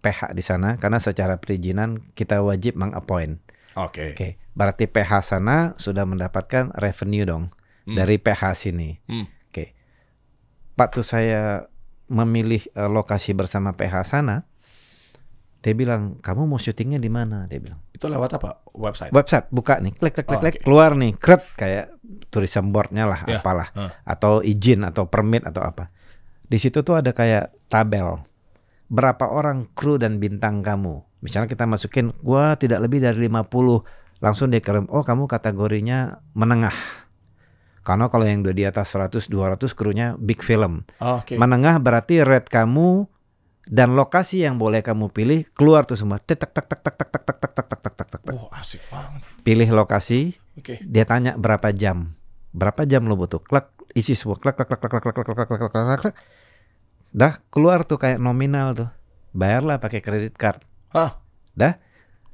PH di sana karena secara perizinan kita wajib mengappoint. Oke. Okay. Oke. Okay. Berarti PH sana sudah mendapatkan revenue dong hmm. dari PH sini. Hmm. Oke. Okay. Waktu saya memilih uh, lokasi bersama PH sana, dia bilang, "Kamu mau syutingnya di mana?" Dia bilang. Itu lewat apa? Website. Website buka nih, klik klik klik, oh, klik okay. keluar nih, kret kayak tourism boardnya lah, yeah. apalah, atau izin atau permit atau apa. Di situ tuh ada kayak tabel berapa orang kru dan bintang kamu. Misalnya kita masukin, gua tidak lebih dari 50, langsung dia kirim, oh kamu kategorinya menengah. Karena kalau yang udah di atas 100, 200 krunya big film. Oh, okay. Menengah berarti red kamu dan lokasi yang boleh kamu pilih keluar tuh semua tek tek tek tek tek tek tek tek tek tek tek tek tek. Oh, asik banget. Pilih lokasi. Oke. Okay. Dia tanya berapa jam. Berapa jam lo butuh? klik isi semua klik klik klik klik klik klik klik Dah keluar tuh kayak nominal tuh. Bayarlah pakai kredit card. Hah? Dah.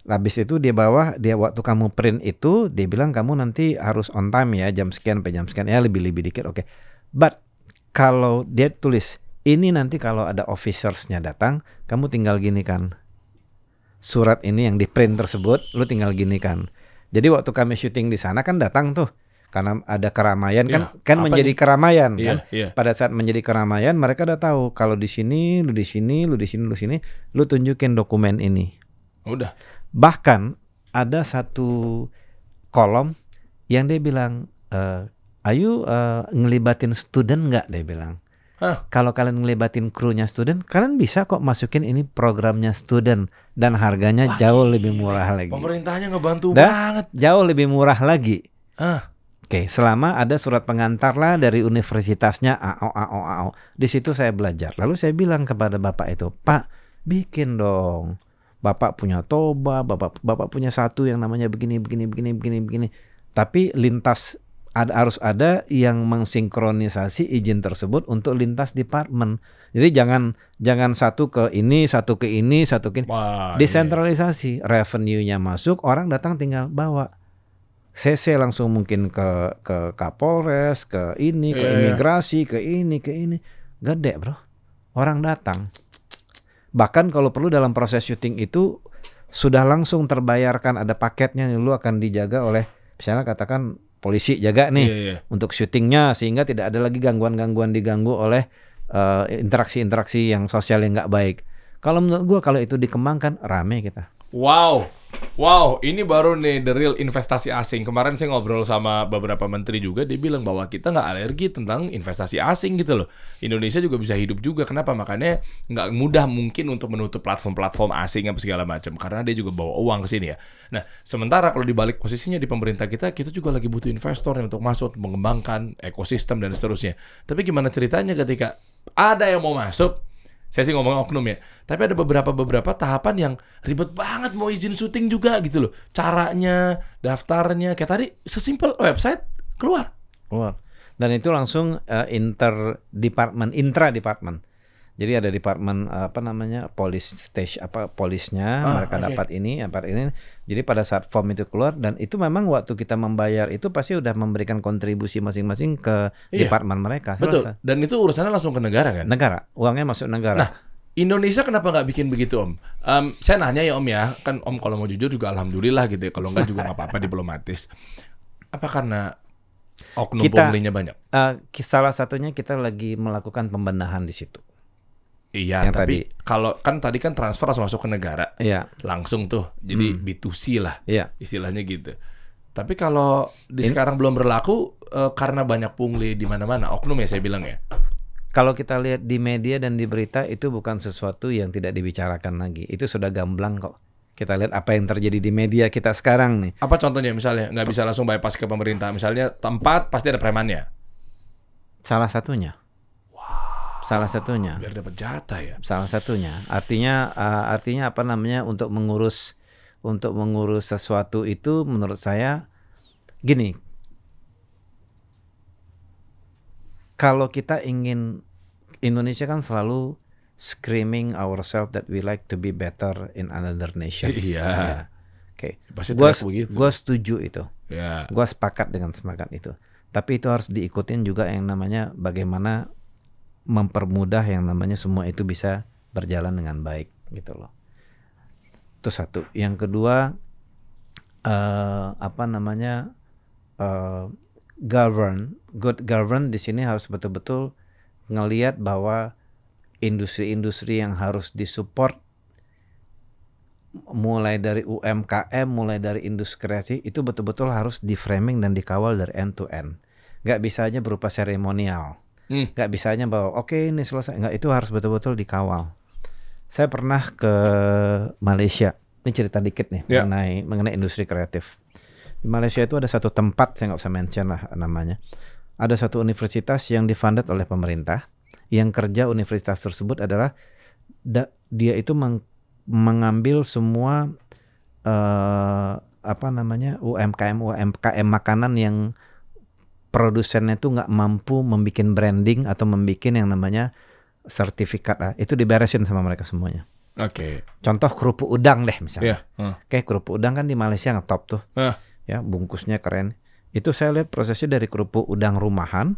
Habis itu dia bawah dia waktu kamu print itu dia bilang kamu nanti harus on time ya jam sekian sampai jam sekian ya lebih-lebih dikit oke. Okay. But kalau dia tulis ini nanti kalau ada officersnya datang, kamu tinggal gini kan. Surat ini yang di print tersebut, lu tinggal gini kan. Jadi waktu kami syuting di sana kan datang tuh karena ada keramaian kan ya, kan menjadi ini? keramaian ya, kan. Ya. Pada saat menjadi keramaian mereka udah tahu kalau di sini, lu di sini, lu di sini, lu sini, lu tunjukin dokumen ini. Udah. Bahkan ada satu kolom yang dia bilang, e, eh, "Ayu uh, eh, ngelibatin student nggak?" dia bilang. Huh. Kalau kalian ngelibatin krunya student, kalian bisa kok masukin ini programnya student dan harganya Wah, jauh lebih murah lagi. Pemerintahnya ngebantu da, banget. Jauh lebih murah lagi. Huh. Oke, okay, selama ada surat pengantar lah dari universitasnya AO AO AO. Di situ saya belajar. Lalu saya bilang kepada bapak itu, "Pak, bikin dong. Bapak punya toba, bapak bapak punya satu yang namanya begini begini begini begini begini." Tapi lintas ada, harus ada yang mensinkronisasi izin tersebut untuk lintas departemen. Jadi jangan jangan satu ke ini, satu ke ini, satu ke ini. Wah, Desentralisasi, iya. iya. revenue-nya masuk, orang datang tinggal bawa. CC langsung mungkin ke ke Kapolres, ke ini, ke iya, iya. imigrasi, ke ini, ke ini. Gede, Bro. Orang datang. Bahkan kalau perlu dalam proses syuting itu sudah langsung terbayarkan ada paketnya yang lu akan dijaga oleh misalnya katakan polisi jaga nih yeah, yeah. untuk syutingnya sehingga tidak ada lagi gangguan-gangguan diganggu oleh eh, interaksi-interaksi uh, yang sosial yang nggak baik. Kalau menurut gua kalau itu dikembangkan rame kita. Wow. Wow, ini baru nih the real investasi asing. Kemarin saya ngobrol sama beberapa menteri juga, dia bilang bahwa kita nggak alergi tentang investasi asing gitu loh. Indonesia juga bisa hidup juga, kenapa? Makanya nggak mudah mungkin untuk menutup platform-platform asing apa segala macam, karena dia juga bawa uang ke sini ya. Nah, sementara kalau dibalik posisinya di pemerintah kita, kita juga lagi butuh investor yang untuk masuk, mengembangkan ekosistem dan seterusnya. Tapi gimana ceritanya ketika ada yang mau masuk, saya sih ngomong oknum ya. Tapi ada beberapa beberapa tahapan yang ribet banget mau izin syuting juga gitu loh. Caranya, daftarnya kayak tadi sesimpel website keluar. Keluar. Dan itu langsung uh, eh, inter department, intra department jadi ada departemen apa namanya police stage apa polisnya ah, mereka okay. dapat ini, dapat ini. Jadi pada saat form itu keluar dan itu memang waktu kita membayar itu pasti udah memberikan kontribusi masing-masing ke iya. departemen mereka. Betul. Selesa. Dan itu urusannya langsung ke negara kan? Negara, uangnya masuk negara. Nah, Indonesia kenapa nggak bikin begitu om? Um, saya nanya ya om ya, kan om kalau mau jujur juga alhamdulillah gitu ya, kalau nggak juga nggak apa-apa (laughs) diplomatis. Apa karena oknum kita, banyak? Uh, salah satunya kita lagi melakukan pembenahan di situ. Iya, yang tapi kalau kan tadi kan transfer langsung masuk ke negara. Iya. Langsung tuh. Jadi hmm. B2C lah. Iya. Istilahnya gitu. Tapi kalau di Ini? sekarang belum berlaku e, karena banyak pungli di mana-mana, oknum ya saya bilang ya. Kalau kita lihat di media dan di berita itu bukan sesuatu yang tidak dibicarakan lagi. Itu sudah gamblang kok. Kita lihat apa yang terjadi di media kita sekarang nih. Apa contohnya misalnya nggak bisa langsung bypass ke pemerintah, misalnya tempat pasti ada premannya. Salah satunya. Salah satunya. Biar dapat jatah ya. Salah satunya. Artinya uh, artinya apa namanya untuk mengurus untuk mengurus sesuatu itu menurut saya gini. Kalau kita ingin Indonesia kan selalu screaming ourselves that we like to be better in another nation Iya. Ya. Oke. Okay. Gua, gua setuju itu. Yeah. Gua sepakat dengan semangat itu. Tapi itu harus diikutin juga yang namanya bagaimana mempermudah yang namanya semua itu bisa berjalan dengan baik gitu loh. Itu satu. Yang kedua uh, apa namanya uh, govern, good govern di sini harus betul-betul ngelihat bahwa industri-industri yang harus disupport mulai dari UMKM, mulai dari industri kreasi itu betul-betul harus di framing dan dikawal dari end to end. Gak bisa aja berupa seremonial. Hmm. nggak hmm. bisanya bahwa oke okay, ini selesai nggak itu harus betul-betul dikawal saya pernah ke Malaysia ini cerita dikit nih yeah. mengenai mengenai industri kreatif di Malaysia itu ada satu tempat saya nggak usah mention lah namanya ada satu universitas yang difunded oleh pemerintah yang kerja universitas tersebut adalah da, dia itu meng, mengambil semua uh, apa namanya UMKM UMKM makanan yang produsennya tuh nggak mampu membuat branding atau membuat yang namanya sertifikat lah. Itu diberesin sama mereka semuanya. Oke. Okay. Contoh kerupuk udang deh misalnya. Yeah. Uh. Oke, kerupuk udang kan di Malaysia nggak top tuh. Uh. Ya, bungkusnya keren. Itu saya lihat prosesnya dari kerupuk udang rumahan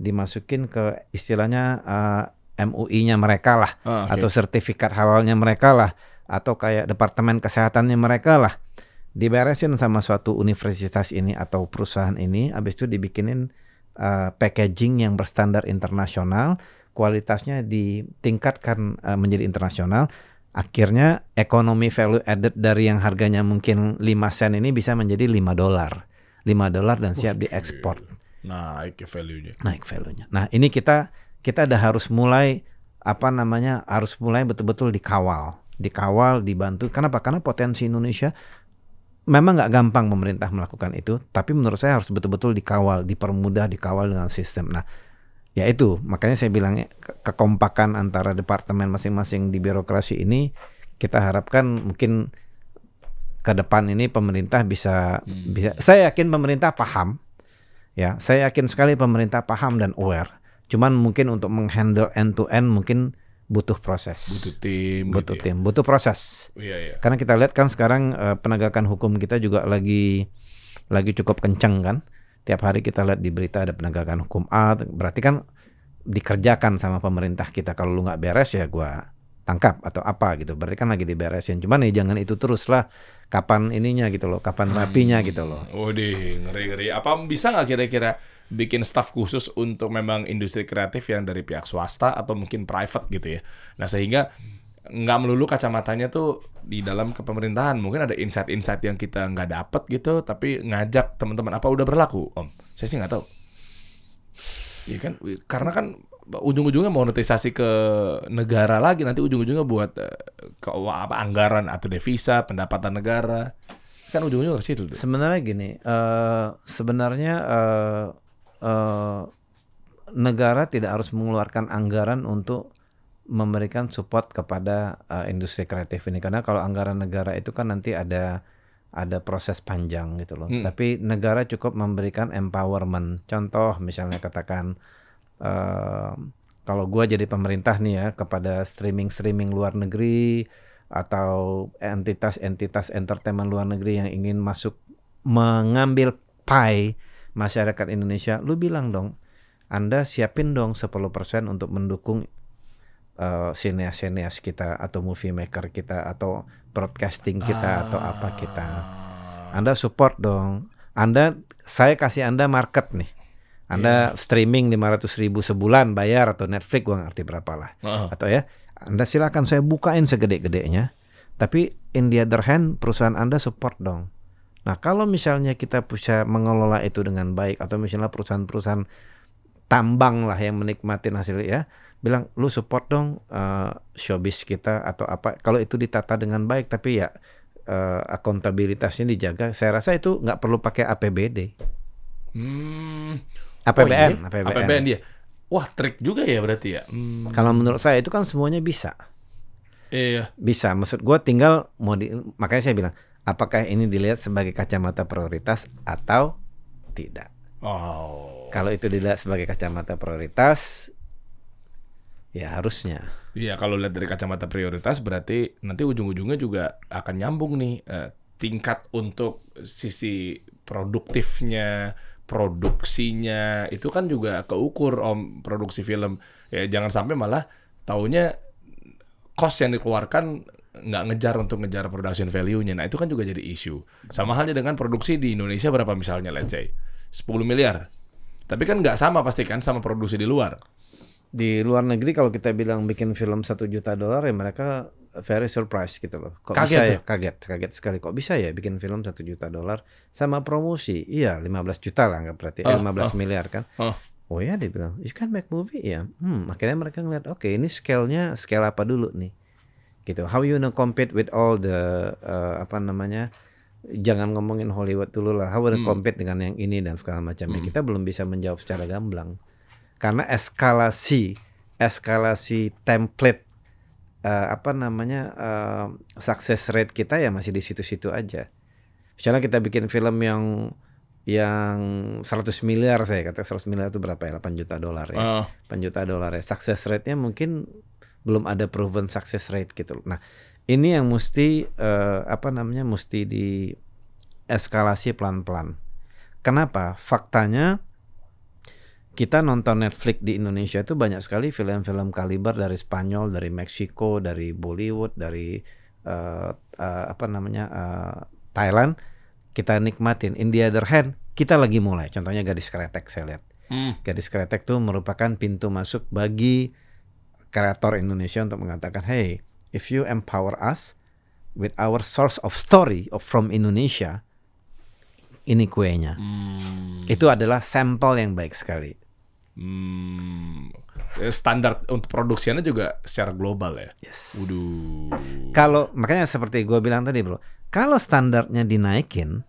dimasukin ke istilahnya uh, eh, MUI-nya mereka lah uh, ah, okay. atau sertifikat halalnya mereka lah atau kayak departemen kesehatannya mereka lah diberesin sama suatu universitas ini atau perusahaan ini, habis itu dibikinin uh, packaging yang berstandar internasional, kualitasnya ditingkatkan uh, menjadi internasional, akhirnya ekonomi value added dari yang harganya mungkin 5 sen ini bisa menjadi 5 dolar. 5 dolar dan siap okay. diekspor. Naik ya value-nya. Naik value-nya. Nah, ini kita kita ada harus mulai apa namanya? harus mulai betul-betul dikawal dikawal, dibantu. Kenapa? Karena potensi Indonesia memang nggak gampang pemerintah melakukan itu, tapi menurut saya harus betul-betul dikawal, dipermudah, dikawal dengan sistem. Nah, ya itu makanya saya bilangnya kekompakan antara departemen masing-masing di birokrasi ini kita harapkan mungkin ke depan ini pemerintah bisa hmm. bisa saya yakin pemerintah paham ya saya yakin sekali pemerintah paham dan aware cuman mungkin untuk menghandle end to end mungkin butuh proses, butuh tim, gitu butuh gitu tim, ya? butuh proses. Iya, iya. Karena kita lihat kan sekarang uh, penegakan hukum kita juga lagi lagi cukup kencang kan. Tiap hari kita lihat di berita ada penegakan hukum A, berarti kan dikerjakan sama pemerintah kita kalau lu nggak beres ya gue tangkap atau apa gitu. Berarti kan lagi diberesin. Cuman ya jangan itu terus lah. Kapan ininya gitu loh, kapan rapinya hmm. gitu loh. Oh deh, ngeri-ngeri. Apa bisa nggak kira-kira bikin staff khusus untuk memang industri kreatif yang dari pihak swasta atau mungkin private gitu ya. Nah sehingga nggak melulu kacamatanya tuh di dalam kepemerintahan mungkin ada insight-insight yang kita nggak dapet gitu tapi ngajak teman-teman apa udah berlaku om saya sih nggak tahu Iya kan karena kan ujung-ujungnya monetisasi ke negara lagi nanti ujung-ujungnya buat eh, ke apa anggaran atau devisa pendapatan negara kan ujung-ujungnya ke situ sebenarnya gini uh, sebenarnya uh, Eh, negara tidak harus mengeluarkan anggaran untuk memberikan support kepada uh, industri kreatif ini karena kalau anggaran negara itu kan nanti ada ada proses panjang gitu loh. Hmm. Tapi negara cukup memberikan empowerment. Contoh misalnya katakan uh, kalau gua jadi pemerintah nih ya kepada streaming streaming luar negeri atau entitas-entitas entertainment luar negeri yang ingin masuk mengambil pie masyarakat Indonesia, lu bilang dong, Anda siapin dong 10% untuk mendukung sineas eh, sineas uh, kita atau movie maker kita atau broadcasting kita ah. atau apa kita. Ah. Anda support dong. Anda saya kasih Anda market nih. Anda yeah. streaming 500 ribu sebulan bayar atau Netflix gua ngerti berapa lah. Uh -huh. Atau ya, Anda silakan saya bukain segede-gedenya. Tapi in the other hand perusahaan Anda support dong. Nah, kalau misalnya kita bisa mengelola itu dengan baik atau misalnya perusahaan-perusahaan tambang lah yang menikmati hasil ya, bilang lu support dong uh, showbiz kita atau apa. Kalau itu ditata dengan baik tapi ya uh, akuntabilitasnya dijaga, saya rasa itu nggak perlu pakai APBD. Hmm. APBN, oh, iya? APBN. APBN dia. Wah, trik juga ya berarti ya. Hmm. Kalau menurut saya itu kan semuanya bisa. Iya. Bisa. Maksud gue tinggal mau di, makanya saya bilang apakah ini dilihat sebagai kacamata prioritas atau tidak. Oh. Kalau itu dilihat sebagai kacamata prioritas, ya harusnya. Iya, kalau lihat dari kacamata prioritas berarti nanti ujung-ujungnya juga akan nyambung nih eh, tingkat untuk sisi produktifnya, produksinya itu kan juga keukur om produksi film. Ya jangan sampai malah taunya cost yang dikeluarkan nggak ngejar untuk ngejar production value-nya. Nah, itu kan juga jadi isu. Sama halnya dengan produksi di Indonesia berapa misalnya, let's say 10 miliar. Tapi kan nggak sama pasti kan sama produksi di luar. Di luar negeri kalau kita bilang bikin film satu juta dolar ya mereka very surprise gitu loh. Kok kaget bisa ya? ya? Kaget, kaget sekali. Kok bisa ya bikin film satu juta dolar sama promosi? Iya, 15 juta lah nggak berarti. Eh, oh, eh, 15 oh. miliar kan. Oh. Oh ya, dia bilang, you can make movie ya. Hmm, akhirnya mereka ngeliat, oke okay, ini scale-nya scale apa dulu nih? gitu how you gonna compete with all the uh, apa namanya jangan ngomongin Hollywood dulu lah how gonna hmm. compete dengan yang ini dan segala macamnya hmm. kita belum bisa menjawab secara gamblang karena eskalasi eskalasi template uh, apa namanya uh, success rate kita ya masih di situ-situ aja misalnya kita bikin film yang yang 100 miliar saya kata 100 miliar itu berapa ya 8 juta dolar ya. Uh. Ah. 8 juta dolar ya. Success rate-nya mungkin belum ada proven success rate gitu Nah, ini yang mesti uh, apa namanya mesti di eskalasi pelan-pelan. Kenapa? Faktanya kita nonton Netflix di Indonesia itu banyak sekali film-film kaliber dari Spanyol, dari Meksiko, dari Bollywood, dari uh, uh, apa namanya uh, Thailand kita nikmatin. In the other hand, kita lagi mulai. Contohnya Gadis Kretek saya lihat. Hmm. Gadis Kretek tuh merupakan pintu masuk bagi kreator Indonesia untuk mengatakan, hey, if you empower us with our source of story of from Indonesia, ini kuenya. Hmm. Itu adalah sampel yang baik sekali. Hmm, eh, standar untuk produksinya juga secara global ya. Yes. Kalau makanya seperti gue bilang tadi bro, kalau standarnya dinaikin,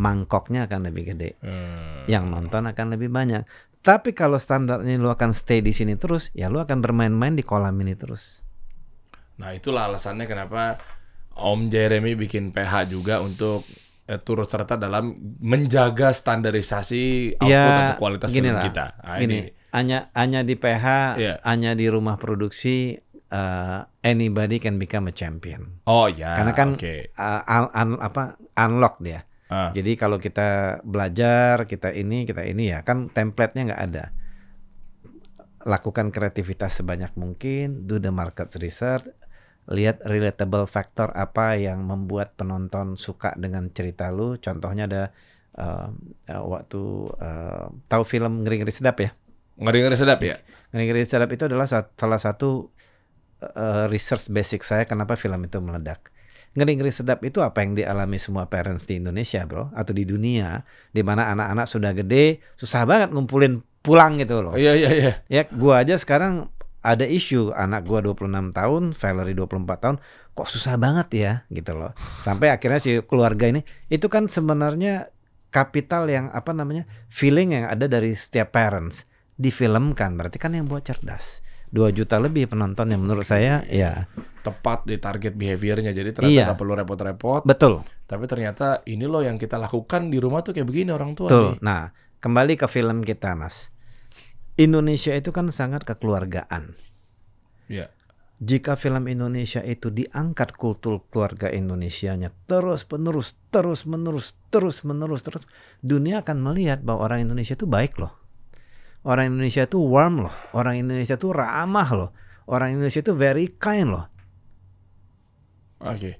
mangkoknya akan lebih gede, hmm. yang nonton akan lebih banyak. Tapi kalau standarnya lu akan stay di sini terus, ya lu akan bermain-main di kolam ini terus. Nah, itulah alasannya kenapa Om Jeremy bikin PH juga untuk eh, turut serta dalam menjaga standarisasi output ya, atau kualitas gini kita. Nah, ini hanya hanya di PH, yeah. hanya di rumah produksi uh, anybody can become a champion. Oh ya. Yeah. Karena kan okay. uh, eh, un, un, apa unlock dia Ah. Jadi kalau kita belajar, kita ini, kita ini ya kan templatenya nggak ada. Lakukan kreativitas sebanyak mungkin, do the market research, lihat relatable factor apa yang membuat penonton suka dengan cerita lu. Contohnya ada uh, waktu uh, tahu film ngeri-ngeri sedap ya? Ngeri-ngeri sedap ya? Ngeri-ngeri sedap itu adalah salah satu uh, research basic saya kenapa film itu meledak ngeri-ngeri sedap itu apa yang dialami semua parents di Indonesia bro atau di dunia di mana anak-anak sudah gede susah banget ngumpulin pulang gitu loh. Iya iya iya. Ya gua aja sekarang ada isu anak gua 26 tahun, Valerie 24 tahun, kok susah banget ya gitu loh. Sampai akhirnya si keluarga ini itu kan sebenarnya kapital yang apa namanya? feeling yang ada dari setiap parents difilmkan berarti kan yang buat cerdas. 2 juta lebih penonton yang menurut saya ya tepat di target behaviornya jadi ternyata iya. gak perlu repot-repot betul tapi ternyata ini loh yang kita lakukan di rumah tuh kayak begini orang tua betul. Nih. nah kembali ke film kita mas Indonesia itu kan sangat kekeluargaan ya. jika film Indonesia itu diangkat kultur keluarga Indonesianya terus menerus terus menerus terus menerus terus dunia akan melihat bahwa orang Indonesia itu baik loh Orang Indonesia tuh warm loh. Orang Indonesia tuh ramah loh. Orang Indonesia tuh very kind loh. Oke. Okay.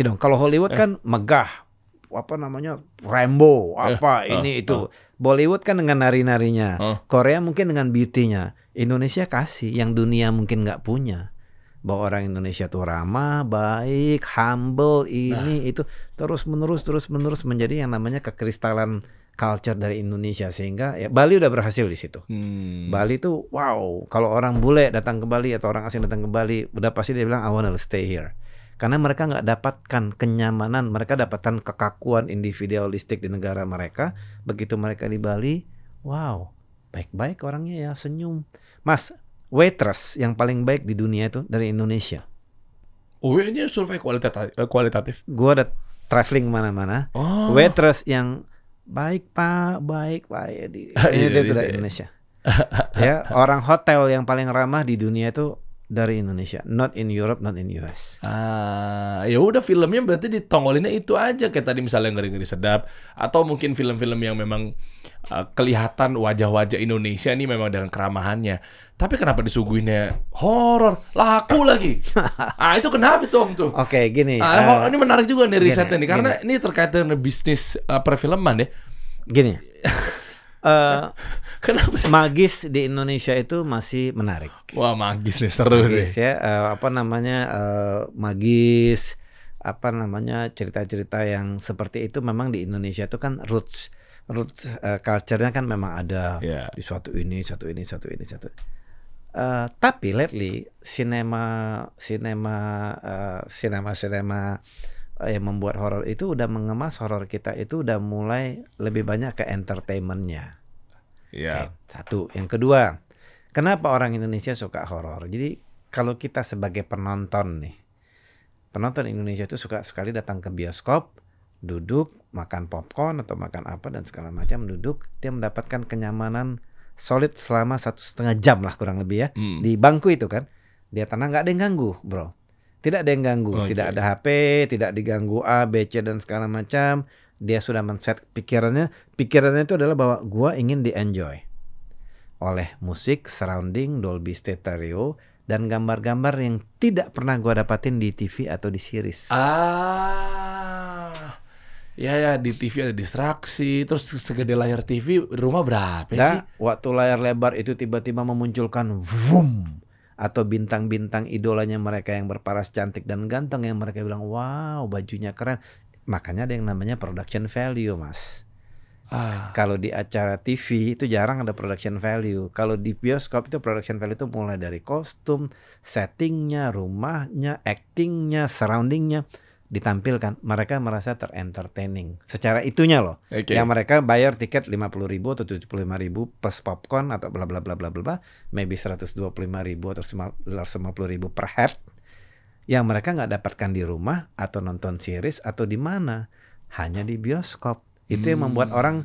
You know, kalau Hollywood eh. kan megah, apa namanya Rambo, eh, apa eh. ini itu. Uh. Bollywood kan dengan nari-narinya, uh. Korea mungkin dengan beauty-nya. Indonesia kasih yang dunia mungkin nggak punya. Bahwa orang Indonesia tuh ramah, baik, humble, nah. ini nah. itu terus menerus terus menerus menjadi yang namanya kekristalan culture dari Indonesia sehingga ya Bali udah berhasil di situ. Hmm. Bali tuh wow, kalau orang bule datang ke Bali atau orang asing datang ke Bali udah pasti dia bilang I wanna stay here. Karena mereka nggak dapatkan kenyamanan, mereka dapatkan kekakuan individualistik di negara mereka. Begitu mereka di Bali, wow, baik-baik orangnya ya, senyum. Mas, waitress yang paling baik di dunia itu dari Indonesia. Oh, ini iya, survei kualitatif. Eh, kualitatif. Gua ada traveling mana-mana. Oh. Waitress yang baik pak baik pak ya, di ah, iya, ini dia dari ya. Indonesia (laughs) ya orang hotel yang paling ramah di dunia itu dari Indonesia, not in Europe, not in US. Ah, ya udah filmnya berarti ditongolinnya itu aja kayak tadi misalnya ngeri-ngeri sedap atau mungkin film-film yang memang Eh, kelihatan wajah-wajah Indonesia ini memang dengan keramahannya. Tapi kenapa disuguhinnya horor? Laku lagi. (laughs) ah itu kenapa itu Om tuh? Oke, okay, gini. Ah, uh, ini menarik juga nih risetnya gini, nih karena gini. ini terkait dengan bisnis uh, perfilman ya. Gini. uh, (laughs) Kenapa sih? Magis di Indonesia itu masih menarik. Wah, magis nih seru magis, nih. ya, uh, apa namanya? Uh, magis apa namanya cerita-cerita yang seperti itu memang di Indonesia itu kan roots Menurut uh, culture-nya kan memang ada yeah. di suatu ini, satu ini, satu ini, satu. Uh, eh, tapi lately sinema sinema uh, eh, sinema sinema yang membuat horor itu udah mengemas horor kita itu udah mulai lebih banyak ke entertainmentnya. Yeah. Okay, satu, yang kedua, kenapa orang Indonesia suka horor? Jadi kalau kita sebagai penonton nih, penonton Indonesia itu suka sekali datang ke bioskop duduk makan popcorn atau makan apa dan segala macam duduk dia mendapatkan kenyamanan solid selama satu setengah jam lah kurang lebih ya hmm. di bangku itu kan dia tenang nggak ada yang ganggu bro tidak ada yang ganggu okay. Oh, tidak iya, ada iya. HP tidak diganggu A B C dan segala macam dia sudah men-set pikirannya pikirannya itu adalah bahwa gua ingin di enjoy oleh musik surrounding Dolby stereo dan gambar-gambar yang tidak pernah gua dapatin di TV atau di series. Ah ya ya di TV ada distraksi terus segede layar TV rumah berapa nah, sih waktu layar lebar itu tiba-tiba memunculkan vroom atau bintang-bintang idolanya mereka yang berparas cantik dan ganteng yang mereka bilang wow bajunya keren makanya ada yang namanya production value mas Ah. Kalau di acara TV itu jarang ada production value. Kalau di bioskop itu production value itu mulai dari kostum, settingnya, rumahnya, actingnya, surroundingnya ditampilkan mereka merasa terentertaining secara itunya loh okay. yang mereka bayar tiket lima puluh ribu atau tujuh puluh lima ribu plus popcorn atau bla bla bla bla bla bla maybe seratus dua puluh lima ribu atau sembilan ratus lima puluh ribu per head yang mereka nggak dapatkan di rumah atau nonton series atau di mana hanya di bioskop itu hmm. yang membuat hmm. orang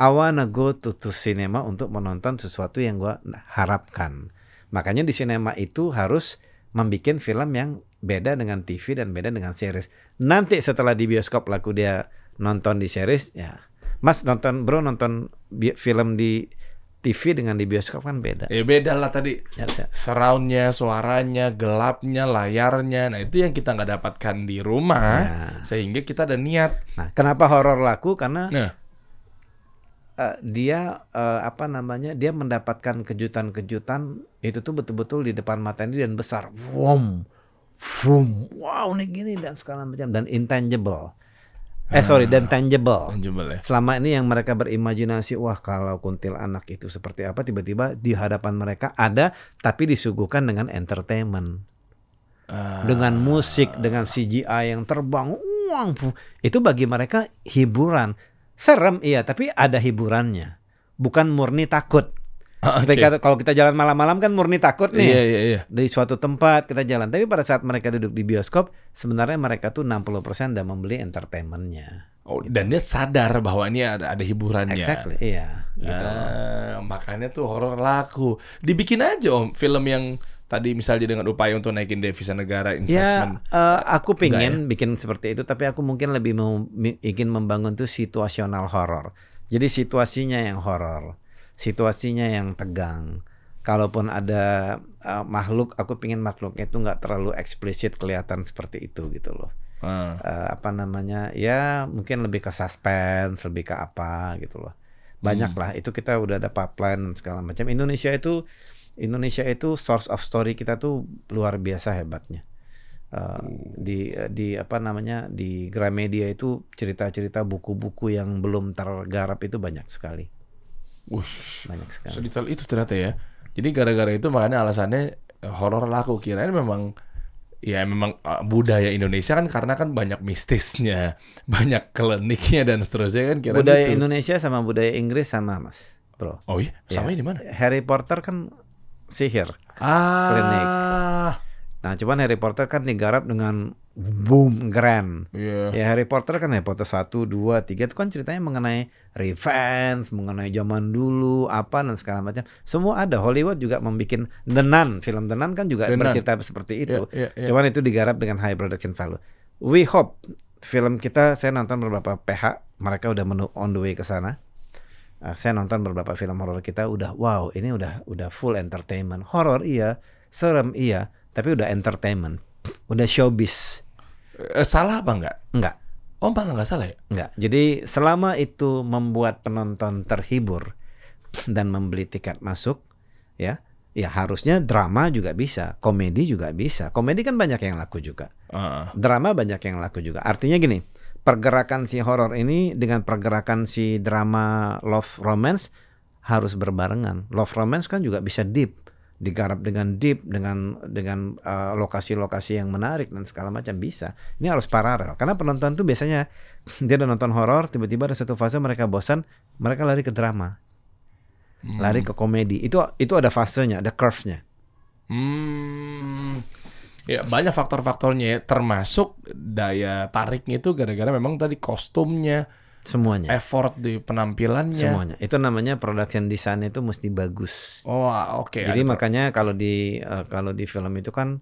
I wanna go to, to cinema untuk menonton sesuatu yang gua harapkan makanya di cinema itu harus membuat film yang beda dengan TV dan beda dengan series. Nanti setelah di bioskop laku dia nonton di series ya. Mas nonton bro nonton film di TV dengan di bioskop kan beda. Ya beda lah tadi. Ya, yes, ya. Surroundnya, suaranya, gelapnya, layarnya. Nah itu yang kita nggak dapatkan di rumah. Nah. Sehingga kita ada niat. Nah kenapa horor laku? Karena nah. uh, dia uh, apa namanya? Dia mendapatkan kejutan-kejutan itu tuh betul-betul di depan mata ini dan besar. Wow. Fum, wow ini gini dan segala macam dan intangible. Eh ah, sorry dan tangible. tangible ya. Selama ini yang mereka berimajinasi wah kalau kuntil anak itu seperti apa tiba-tiba di hadapan mereka ada tapi disuguhkan dengan entertainment. Ah, dengan musik, dengan CGI yang terbang, uang itu bagi mereka hiburan. Serem iya, tapi ada hiburannya. Bukan murni takut. (laughs) Okay. kalau kita jalan malam-malam kan murni takut nih. Iya, iya, iya. Dari suatu tempat kita jalan. Tapi pada saat mereka duduk di bioskop, sebenarnya mereka tuh 60% udah membeli entertainmentnya. Oh, gitu. dan dia sadar bahwa ini ada ada hiburannya. Exactly, iya. Gitu. Ah, makanya tuh horor laku. Dibikin aja om film yang tadi misalnya dengan upaya untuk naikin devisa negara ya, investment. Ya, uh, aku pengen ya? bikin seperti itu, tapi aku mungkin lebih mau ingin membangun tuh situasional horor. Jadi situasinya yang horor situasinya yang tegang. Kalaupun ada uh, makhluk, aku pingin makhluknya itu nggak terlalu eksplisit kelihatan seperti itu gitu loh. Hmm. Uh, apa namanya? Ya mungkin lebih ke suspense, lebih ke apa gitu loh. Banyak hmm. lah. Itu kita udah ada pipeline dan segala macam. Indonesia itu Indonesia itu source of story kita tuh luar biasa hebatnya. Uh, di di apa namanya di Gramedia itu cerita-cerita buku-buku yang belum tergarap itu banyak sekali. Wush, banyak sekali. Sedetail itu ternyata ya. Jadi gara-gara itu makanya alasannya eh, horor laku. Kirain memang ya memang eh, budaya Indonesia kan karena kan banyak mistisnya, (laughs) banyak kliniknya dan seterusnya kan kira Budaya gitu. Indonesia sama budaya Inggris sama, Mas. Bro. Oh iya, sama ya. di mana? Harry Potter kan sihir. Ah. Klinik. Nah, cuman Harry Potter kan digarap dengan boom grand. Yeah. Ya Harry Potter kan Harry Potter satu dua tiga itu kan ceritanya mengenai revenge, mengenai zaman dulu apa dan segala macam. Semua ada. Hollywood juga membuat denan film denan kan juga The bercerita seperti itu. Yeah, yeah, yeah. Cuman itu digarap dengan high production value. We hope film kita saya nonton beberapa PH, mereka udah menu on the way ke sana. Ah, saya nonton beberapa film horor kita udah wow, ini udah udah full entertainment. Horor iya, serem iya, tapi udah entertainment, udah showbiz. Eh, salah apa enggak? Enggak. Oh malah nggak salah ya? Enggak. Jadi selama itu membuat penonton terhibur dan membeli tiket masuk, ya, ya harusnya drama juga bisa, komedi juga bisa. Komedi kan banyak yang laku juga. Uh. Drama banyak yang laku juga. Artinya gini, pergerakan si horor ini dengan pergerakan si drama love romance harus berbarengan. Love romance kan juga bisa deep digarap dengan deep dengan dengan eh, lokasi-lokasi uh, yang menarik dan segala macam bisa ini harus paralel karena penonton tuh biasanya (laughs) dia udah nonton horor tiba-tiba ada satu fase mereka bosan mereka lari ke drama hmm. lari ke komedi itu itu ada fasenya ada curve-nya hmm. ya banyak faktor-faktornya ya termasuk daya tariknya itu gara-gara memang tadi kostumnya Semuanya. Effort di penampilannya. Semuanya. Itu namanya production design itu mesti bagus. Oh, ah, oke. Okay. Jadi Ada makanya kalau di uh, kalau di film itu kan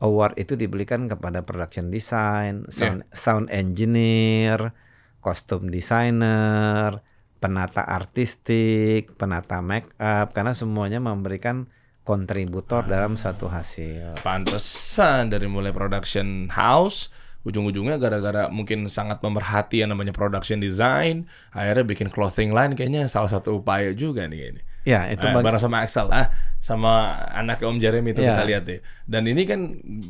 award itu diberikan kepada production design, iya. sound, yeah. sound engineer, kostum designer, penata artistik, penata make up karena semuanya memberikan kontributor dalam satu hasil. Pantesan dari mulai production house ujung-ujungnya gara-gara mungkin sangat memerhati yang namanya production design akhirnya bikin clothing line kayaknya salah satu upaya juga nih ini ya itu eh, bareng sama Axel ah sama anak Om Jeremy itu ya. kita lihat deh dan ini kan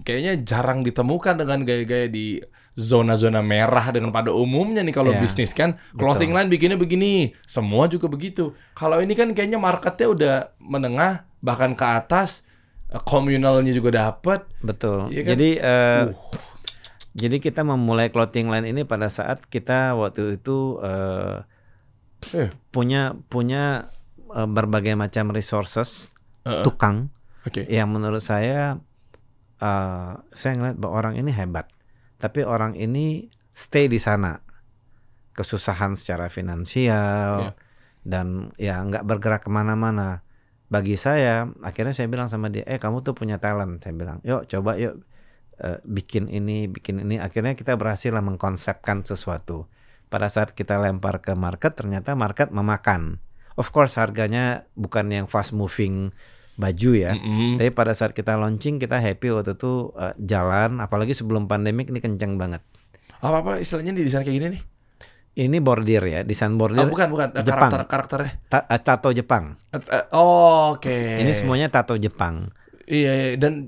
kayaknya jarang ditemukan dengan gaya-gaya di zona-zona merah dengan pada umumnya nih kalau ya. bisnis kan clothing Betul. line bikinnya begini semua juga begitu kalau ini kan kayaknya marketnya udah menengah bahkan ke atas komunalnya eh, juga dapat. Betul. Ya kan? Jadi eh, uh, uh. Jadi kita memulai clothing line ini pada saat kita waktu itu uh, eh. punya punya uh, berbagai macam resources uh -uh. tukang okay. yang menurut saya uh, saya ngeliat bahwa orang ini hebat, tapi orang ini stay di sana kesusahan secara finansial yeah. dan ya nggak bergerak kemana-mana. Bagi saya akhirnya saya bilang sama dia, eh kamu tuh punya talent, saya bilang, yuk coba yuk Eh, bikin ini, bikin ini. Akhirnya kita berhasil lah mengkonsepkan sesuatu. Pada saat kita lempar ke market, ternyata market memakan. Of course harganya bukan yang fast moving baju ya. Mm -hmm. Tapi pada saat kita launching kita happy waktu itu uh, jalan, apalagi sebelum pandemik ini kencang banget. Apa apa istilahnya di desain kayak gini nih? Ini bordir ya, desain bordir. Oh, bukan bukan Jepang. karakter karakternya. Ta eh, tato Jepang. oh, oke. Okay. Ini semuanya tato Jepang. Iya, iya. iya. dan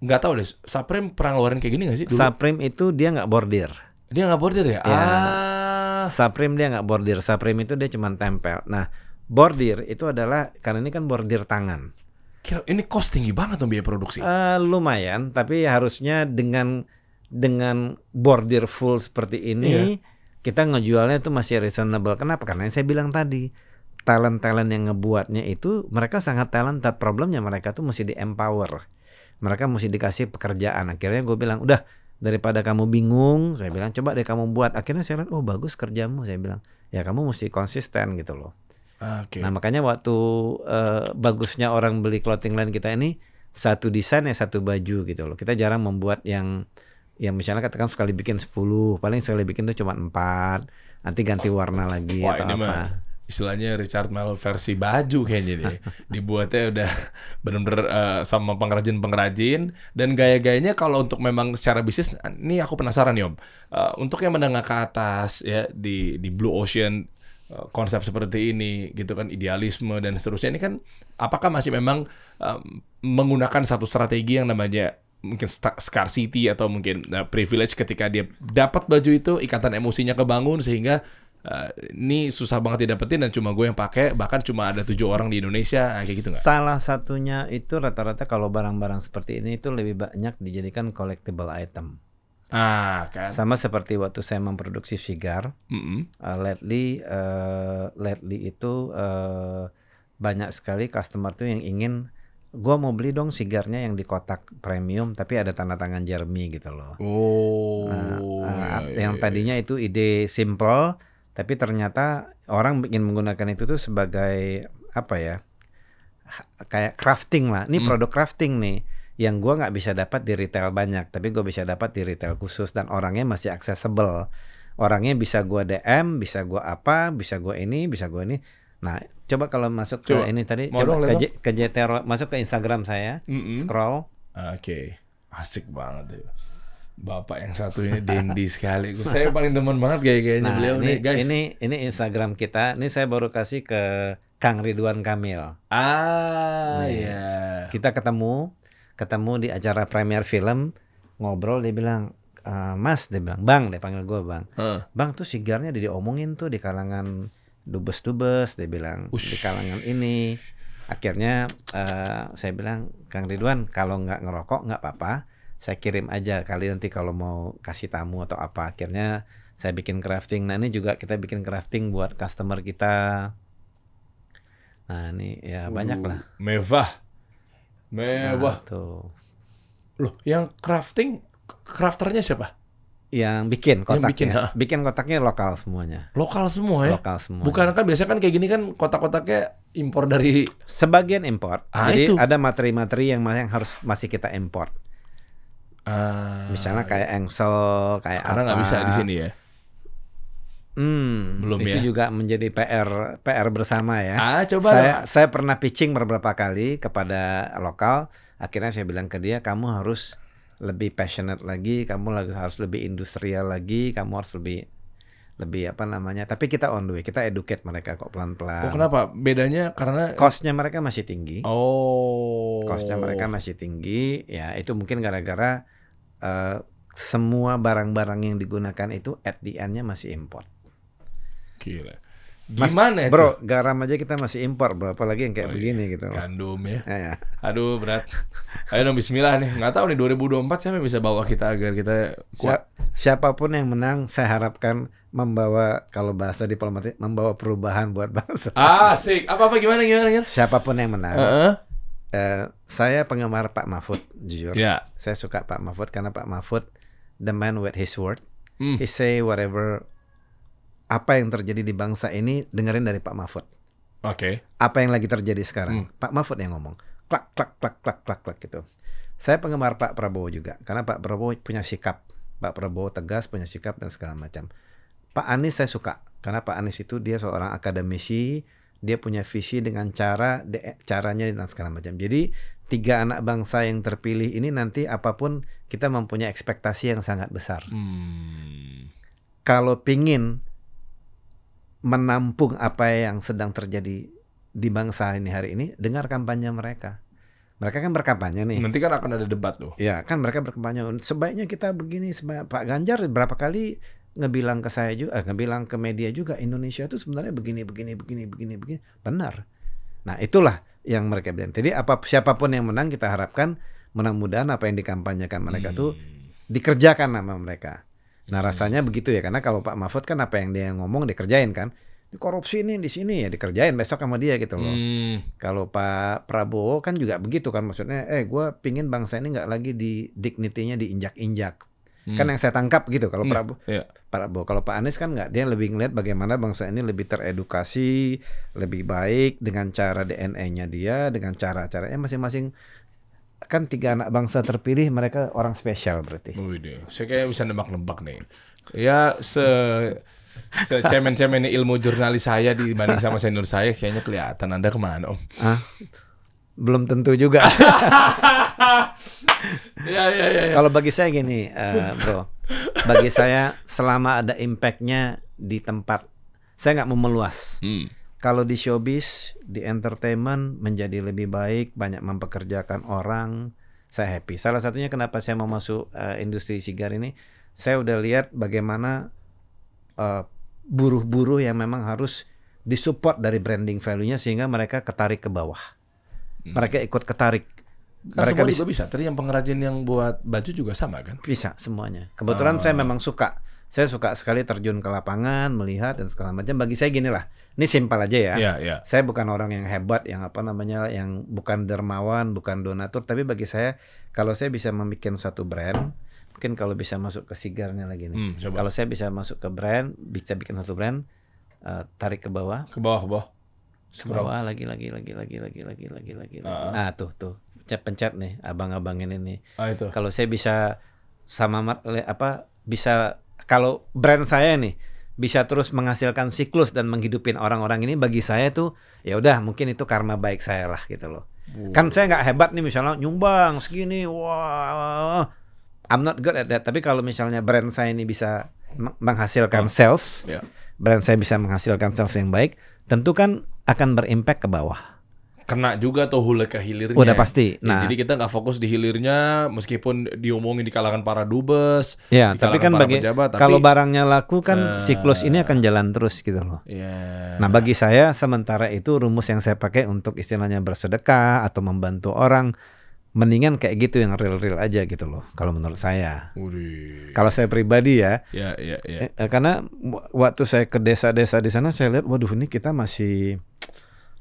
nggak tahu deh Supreme perang ngeluarin kayak gini gak sih dulu? Supreme itu dia nggak bordir dia nggak bordir ya, ya. ah Supreme dia nggak bordir Supreme itu dia cuma tempel nah bordir itu adalah karena ini kan bordir tangan Kira, ini cost tinggi banget dong biaya produksi uh, lumayan tapi harusnya dengan dengan bordir full seperti ini iya. kita ngejualnya itu masih reasonable kenapa karena yang saya bilang tadi talent-talent yang ngebuatnya itu mereka sangat tapi problemnya mereka tuh mesti di empower mereka mesti dikasih pekerjaan akhirnya gue bilang udah daripada kamu bingung saya bilang coba deh kamu buat akhirnya saya bilang oh bagus kerjamu saya bilang ya kamu mesti konsisten gitu loh okay. nah makanya waktu uh, bagusnya orang beli clothing line kita ini satu desain ya satu baju gitu loh kita jarang membuat yang yang misalnya katakan sekali bikin 10 paling sekali bikin tuh cuma empat nanti ganti warna lagi Wah, atau apa istilahnya Richard Mel versi baju kayaknya deh. (laughs) Dibuatnya udah bener-bener uh, sama pengrajin-pengrajin dan gaya-gayanya kalau untuk memang secara bisnis ini aku penasaran nih Om. Uh, untuk yang menengah ke atas ya di di Blue Ocean eh, konsep seperti ini gitu kan idealisme dan seterusnya ini kan apakah masih memang um, menggunakan satu strategi yang namanya mungkin scarcity atau mungkin uh, privilege ketika dia dapat baju itu ikatan emosinya kebangun sehingga Uh, ini susah banget didapetin dan cuma gue yang pakai bahkan cuma ada tujuh orang di Indonesia nah, kayak gitu gak? Salah satunya itu rata-rata kalau barang-barang seperti ini itu lebih banyak dijadikan collectible item. Ah, kan. Sama seperti waktu saya memproduksi sigar. mm -hmm. uh, lately uh, lately itu uh, banyak sekali customer tuh yang ingin gue mau beli dong sigarnya yang di kotak premium tapi ada tanda tangan Jeremy gitu loh. Oh. Uh, uh, yang iya, tadinya iya. itu ide simple tapi ternyata orang ingin menggunakan itu tuh sebagai apa ya kayak crafting lah ini hmm. produk crafting nih yang gue nggak bisa dapat di retail banyak tapi gue bisa dapat di retail khusus dan orangnya masih accessible orangnya bisa gue DM bisa gue apa bisa gue ini bisa gue ini nah coba kalau masuk coba. ke ini tadi Mau coba ke, J, ke JTR masuk ke Instagram saya mm -hmm. scroll ah, oke okay. asik banget ya Bapak yang satu ini dendi (laughs) sekali. Saya paling demen banget gaya-gayanya nah, beliau ini, nih, guys. Ini ini Instagram kita. Ini saya baru kasih ke Kang Ridwan Kamil. Ah, iya. Yeah. Kita ketemu, ketemu di acara premier film, ngobrol dia bilang, e, "Mas," dia bilang, "Bang," dia panggil gua, "Bang." Uh. Bang tuh sigarnya dia diomongin tuh di kalangan dubes-dubes, dia bilang, Ush. di kalangan ini. Akhirnya uh, saya bilang, "Kang Ridwan, kalau nggak ngerokok nggak apa-apa." saya kirim aja kali nanti kalau mau kasih tamu atau apa akhirnya saya bikin crafting nah ini juga kita bikin crafting buat customer kita nah ini ya banyak lah mewah mewah nah, tuh loh yang crafting crafternya siapa yang bikin kotaknya, bikin, bikin kotaknya lokal semuanya. Lokal semua ya. Lokal semua. Bukan kan biasanya kan kayak gini kan kotak-kotaknya impor dari sebagian import Ah, Jadi itu. ada materi-materi yang masih yang harus masih kita import. Uh, Misalnya kayak Engsel, kayak karena nggak bisa di sini ya. Hmm, belum itu ya. juga menjadi PR PR bersama ya. Ah, coba. Saya saya pernah pitching beberapa kali kepada lokal, akhirnya saya bilang ke dia kamu harus lebih passionate lagi, kamu harus lebih industrial lagi, kamu harus lebih lebih apa namanya tapi kita on the way kita educate mereka kok pelan pelan oh, kenapa bedanya karena costnya mereka masih tinggi oh costnya mereka masih tinggi ya itu mungkin gara gara uh, eh, semua barang-barang yang digunakan itu at the endnya masih import gila Gimana Mas, itu? Bro, garam aja kita masih import bro. Apalagi yang kayak oh, iya. begini iya. gitu. Gandum ya. Iya. Aduh, berat. Ayo dong bismillah nih. Nggak tahu nih 2024 siapa yang bisa bawa kita agar kita kuat. Siap, siapapun yang menang, saya harapkan membawa kalau bahasa diplomatik membawa perubahan buat bangsa. Asik. Apa apa gimana gimana? gimana? Siapapun yang menang. Uh -uh. Uh, saya penggemar Pak Mahfud jujur. Yeah. Saya suka Pak Mahfud karena Pak Mahfud the man with his word. Mm. He say whatever apa yang terjadi di bangsa ini dengerin dari Pak Mahfud. Oke. Okay. Apa yang lagi terjadi sekarang? Mm. Pak Mahfud yang ngomong. Klak klak klak klak klak klak gitu. Saya penggemar Pak Prabowo juga karena Pak Prabowo punya sikap. Pak Prabowo tegas punya sikap dan segala macam. Pak Anies saya suka karena Pak Anies itu dia seorang akademisi, dia punya visi dengan cara de, caranya dan segala macam. Jadi tiga anak bangsa yang terpilih ini nanti apapun kita mempunyai ekspektasi yang sangat besar. Hmm. Kalau pingin menampung apa yang sedang terjadi di bangsa ini hari ini, dengar kampanye mereka. Mereka kan berkampanye nih. Nanti kan akan ada debat tuh Ya kan mereka berkampanye. Sebaiknya kita begini, sebaik Pak Ganjar berapa kali ngebilang ke saya juga, eh, ngebilang ke media juga Indonesia itu sebenarnya begini begini begini begini begini benar. Nah itulah yang mereka bilang. Jadi apa siapapun yang menang kita harapkan menang mudah apa yang dikampanyekan mereka hmm. tuh dikerjakan sama mereka. Nah hmm. rasanya hmm. begitu ya karena kalau Pak Mahfud kan apa yang dia ngomong dikerjain kan. Di korupsi ini di sini ya dikerjain besok sama dia gitu loh. Hmm. Kalau Pak Prabowo kan juga begitu kan maksudnya eh gue pingin bangsa ini nggak lagi di dignitinya diinjak-injak Kan hmm. kan yang saya tangkap gitu kalau hmm. Prabowo yeah. Prabowo kalau Pak Anies kan nggak dia lebih ngeliat bagaimana bangsa ini lebih teredukasi lebih baik dengan cara DNA-nya dia dengan cara caranya masing-masing kan tiga anak bangsa terpilih mereka orang spesial berarti. Oh iya, saya kayak bisa nebak-nebak nih. Ya se se cemen ilmu jurnalis saya dibanding sama senior saya kayaknya kelihatan Anda kemana Om. Ah, belum tentu juga. (laughs) ya, ya, ya, ya. Kalau bagi saya gini, uh, bro, bagi saya selama ada impactnya di tempat, saya nggak mau meluas. Hmm. Kalau di showbiz, di entertainment menjadi lebih baik, banyak mempekerjakan orang, saya happy. Salah satunya kenapa saya mau masuk uh, industri sigar ini, saya udah lihat bagaimana eh, buruh-buruh yang memang harus disupport dari branding value-nya sehingga mereka ketarik ke bawah Hmm. mereka ikut ketarik. Kan mereka semua bisa. juga bisa. Tadi yang pengrajin yang buat baju juga sama kan? Bisa semuanya. Kebetulan oh. saya memang suka. Saya suka sekali terjun ke lapangan, melihat dan segala macam. Bagi saya gini lah. Ini simpel aja ya. Yeah, yeah. Saya bukan orang yang hebat, yang apa namanya, yang bukan dermawan, bukan donatur. Tapi bagi saya, kalau saya bisa membuat satu brand, mungkin kalau bisa masuk ke sigarnya lagi nih. Hmm, kalau saya bisa masuk ke brand, bisa bikin satu brand, uh, tarik ke bawah. Ke bawah, ke bawah ke bawah lagi lagi lagi lagi lagi lagi lagi lagi uh. nah tuh tuh pencet pencet nih abang-abang ini nih ah, oh, itu. kalau saya bisa sama apa bisa kalau brand saya nih bisa terus menghasilkan siklus dan menghidupin orang-orang ini bagi saya tuh ya udah mungkin itu karma baik saya lah gitu loh Wow. kan saya nggak hebat nih misalnya nyumbang segini wah wow. I'm not good at that tapi kalau misalnya brand saya ini bisa menghasilkan ah. sales yeah. brand saya bisa menghasilkan sales yang baik tentu kan akan berimpact ke bawah kena juga tuh hula ke hilirnya. Udah pasti. Ya, nah, jadi kita nggak fokus di hilirnya, meskipun diomongin di kalangan para dubes. Ya, tapi kan bagi pejabat, tapi, kalau barangnya laku kan uh, siklus ini akan jalan terus gitu loh. Yeah. Nah, bagi saya sementara itu rumus yang saya pakai untuk istilahnya bersedekah atau membantu orang mendingan kayak gitu yang real-real aja gitu loh kalau menurut saya. Kalau saya pribadi ya. Ya, ya, ya. Eh, eh karena waktu saya ke desa-desa di sana saya lihat waduh ini kita masih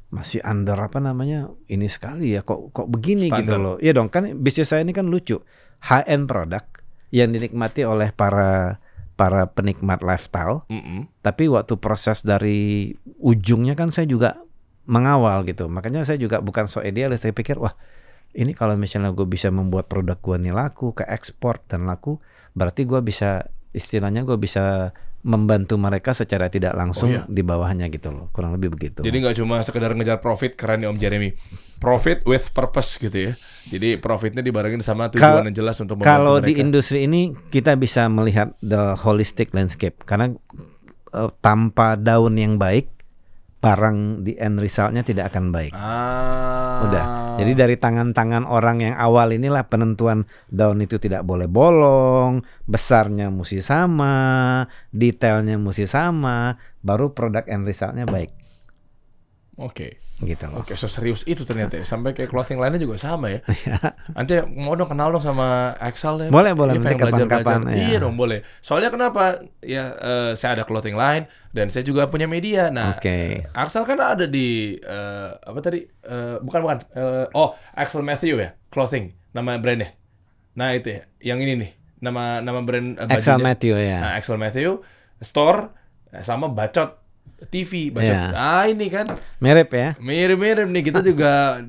masih under apa namanya ini sekali ya kok kok begini Standard. gitu loh ya dong kan bisnis saya ini kan lucu high end product yang dinikmati oleh para para penikmat lifestyle mm -hmm. tapi waktu proses dari ujungnya kan saya juga mengawal gitu makanya saya juga bukan so idealis saya pikir wah ini kalau misalnya gue bisa membuat produk gue nih laku ke ekspor dan laku berarti gue bisa istilahnya gue bisa membantu mereka secara tidak langsung oh, iya. di bawahnya gitu loh kurang lebih begitu jadi nggak cuma sekedar ngejar profit keren ya Om Jeremy profit with purpose gitu ya jadi profitnya dibarengin sama tujuan Kal yang jelas untuk kalau mereka. di industri ini kita bisa melihat the holistic landscape karena uh, tanpa daun yang baik barang di end resultnya tidak akan baik. Ah. Udah. Jadi dari tangan-tangan orang yang awal inilah penentuan daun itu tidak boleh bolong, besarnya mesti sama, detailnya mesti sama, baru produk end resultnya baik. Oke. Okay gitu loh. Oke, serius itu ternyata ya. Sampai kayak clothing lainnya juga sama ya. (laughs) Iya. nanti mau dong kenal dong sama Axel ya. Boleh, boleh. Nanti kapan-kapan. Ya. Iya dong, boleh. Soalnya kenapa? Ya, uh, saya ada clothing line dan saya juga punya media. Nah, okay. Axel kan ada di, uh, apa tadi? Uh, bukan, bukan. Uh, oh, Axel Matthew ya? Clothing, nama brandnya. Nah, itu ya. Yang ini nih. Nama nama brand uh, Axel Matthew ya. Nah, Axel Matthew. Store sama bacot TV baca ya. ah ini kan mirip ya mirip-mirip nih kita juga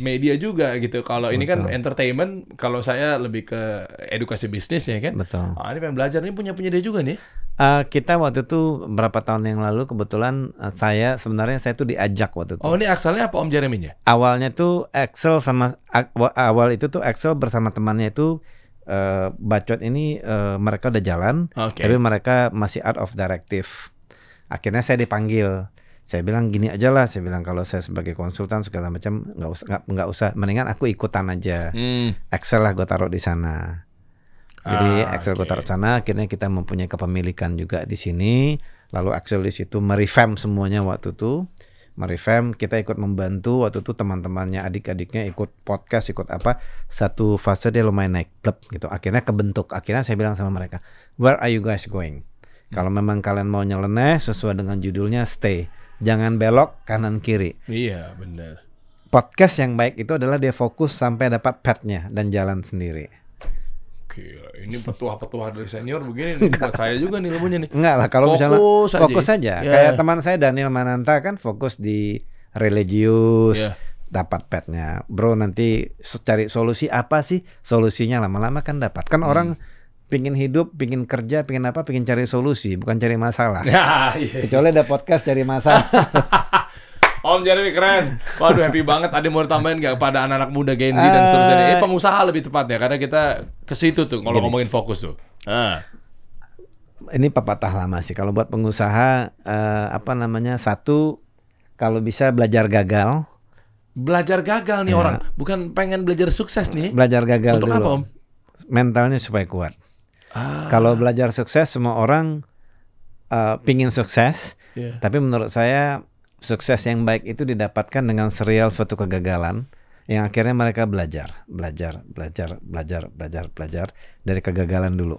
media juga gitu kalau ini kan entertainment kalau saya lebih ke edukasi bisnis ya kan betul ah, ini pengen belajar ini punya punya dia juga nih uh, kita waktu itu berapa tahun yang lalu kebetulan uh, saya sebenarnya saya tuh diajak waktu itu oh ini Axelnya apa Om Jeremy nya awalnya tuh Axel sama ah, awal itu tuh Axel bersama temannya itu uh, bacot ini uh, mereka udah jalan okay. tapi mereka masih out of directive akhirnya saya dipanggil saya bilang gini aja lah saya bilang kalau saya sebagai konsultan segala macam nggak usah nggak usah mendingan aku ikutan aja hmm. Excel lah gue taruh di sana jadi ah, Excel okay. gue taruh sana akhirnya kita mempunyai kepemilikan juga di sini lalu Excel di situ merevamp semuanya waktu itu merevamp kita ikut membantu waktu itu teman-temannya adik-adiknya ikut podcast ikut apa satu fase dia lumayan naik klub gitu akhirnya kebentuk akhirnya saya bilang sama mereka where are you guys going kalau memang kalian mau nyeleneh sesuai dengan judulnya stay. Jangan belok kanan kiri. Iya, benar. Podcast yang baik itu adalah dia fokus sampai dapat petnya dan jalan sendiri. Oke, ini petua-petua dari senior begini nih buat saya juga nih ilmunya nih. Enggak lah kalau fokus misalnya aja. fokus saja. Yeah. Kayak teman saya Daniel Mananta kan fokus di religius. Yeah dapat petnya. Bro nanti cari solusi apa sih? Solusinya lama-lama kan dapat. Kan hmm. orang pingin hidup, pingin kerja, pingin apa, pingin cari solusi, bukan cari masalah. Ya, iya. Kecuali ada podcast cari masalah. (laughs) Om Jeremy keren. Waduh happy banget. Tadi mau tambahin nggak pada anak-anak muda Gen Z dan seterusnya? Eh pengusaha lebih tepat ya karena kita ke situ tuh kalau ngomongin fokus tuh. Uh. Ini pepatah lama sih. Kalau buat pengusaha uh, apa namanya satu kalau bisa belajar gagal. Belajar gagal nih ya. orang. Bukan pengen belajar sukses nih. Belajar gagal Untuk dulu. apa om? Mentalnya supaya kuat. Ah. Kalau belajar sukses semua orang uh, pingin sukses, yeah. tapi menurut saya sukses yang baik itu didapatkan dengan serial suatu kegagalan yang akhirnya mereka belajar, belajar, belajar, belajar, belajar, belajar dari kegagalan dulu.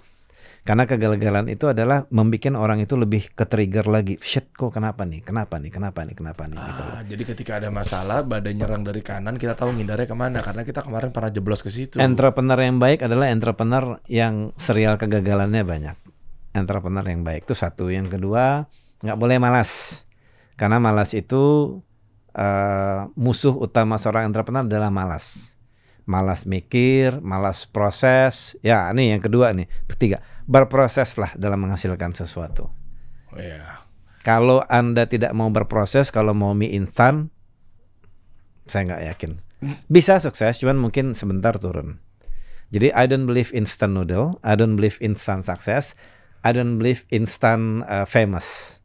Karena kegagalan itu adalah membuat orang itu lebih ke trigger lagi. Shit kok kenapa nih? Kenapa nih? Kenapa nih? Kenapa nih? Gitu ah, gitu. Jadi ketika ada masalah, badai nyerang dari kanan, kita tahu ngindarnya kemana karena kita kemarin pernah jeblos ke situ. Entrepreneur yang baik adalah entrepreneur yang serial kegagalannya banyak. Entrepreneur yang baik itu satu. Yang kedua, nggak boleh malas. Karena malas itu uh, musuh utama seorang entrepreneur adalah malas malas mikir, malas proses. Ya, ini yang kedua nih, ketiga, berproseslah dalam menghasilkan sesuatu. Yeah. Kalau anda tidak mau berproses, kalau mau mie instan, saya nggak yakin. Bisa sukses, cuman mungkin sebentar turun. Jadi I don't believe instant noodle, I don't believe instant success, I don't believe instant uh, famous.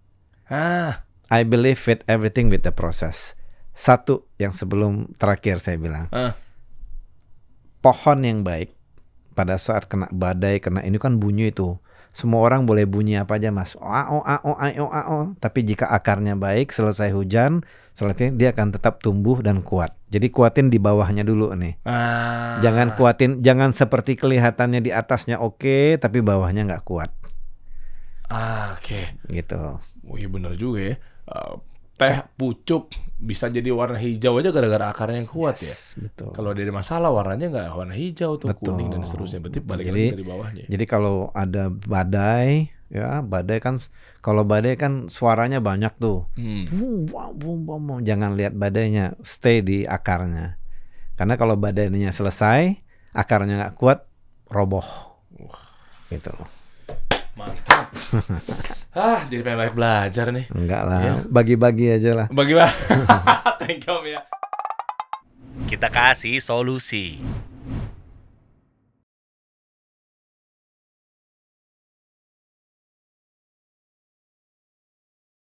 Ah. I believe with everything with the process. Satu yang sebelum terakhir saya bilang. Ah. Pohon yang baik pada saat kena badai, kena ini kan bunyi itu. Semua orang boleh bunyi apa aja mas. a a o o a o a o Tapi jika akarnya baik, selesai hujan, selesai dia akan tetap tumbuh dan kuat. Jadi kuatin di bawahnya dulu nih. Ah. Jangan kuatin, jangan seperti kelihatannya di atasnya oke, okay, tapi bawahnya nggak kuat. Ah, oke. Okay. Gitu. Oh iya benar juga ya. Ah, teh pucuk bisa jadi warna hijau aja gara-gara akarnya yang kuat yes, ya. Betul. Kalau ada masalah warnanya nggak warna hijau tuh betul. kuning dan seterusnya. betul. balik jadi, lagi dari bawahnya. Ya. Jadi kalau ada badai ya badai kan kalau badai kan suaranya banyak tuh. Hmm. Bum, bum, bum, bum. Jangan lihat badainya, stay di akarnya. Karena kalau badainya selesai, akarnya nggak kuat, roboh. Uh. Gitu. Mantap. (laughs) ah, jadi pengen banyak belajar nih. Enggak lah, ya. bagi-bagi aja lah. Bagi-bagi. (laughs) Thank you, ya. Kita kasih solusi.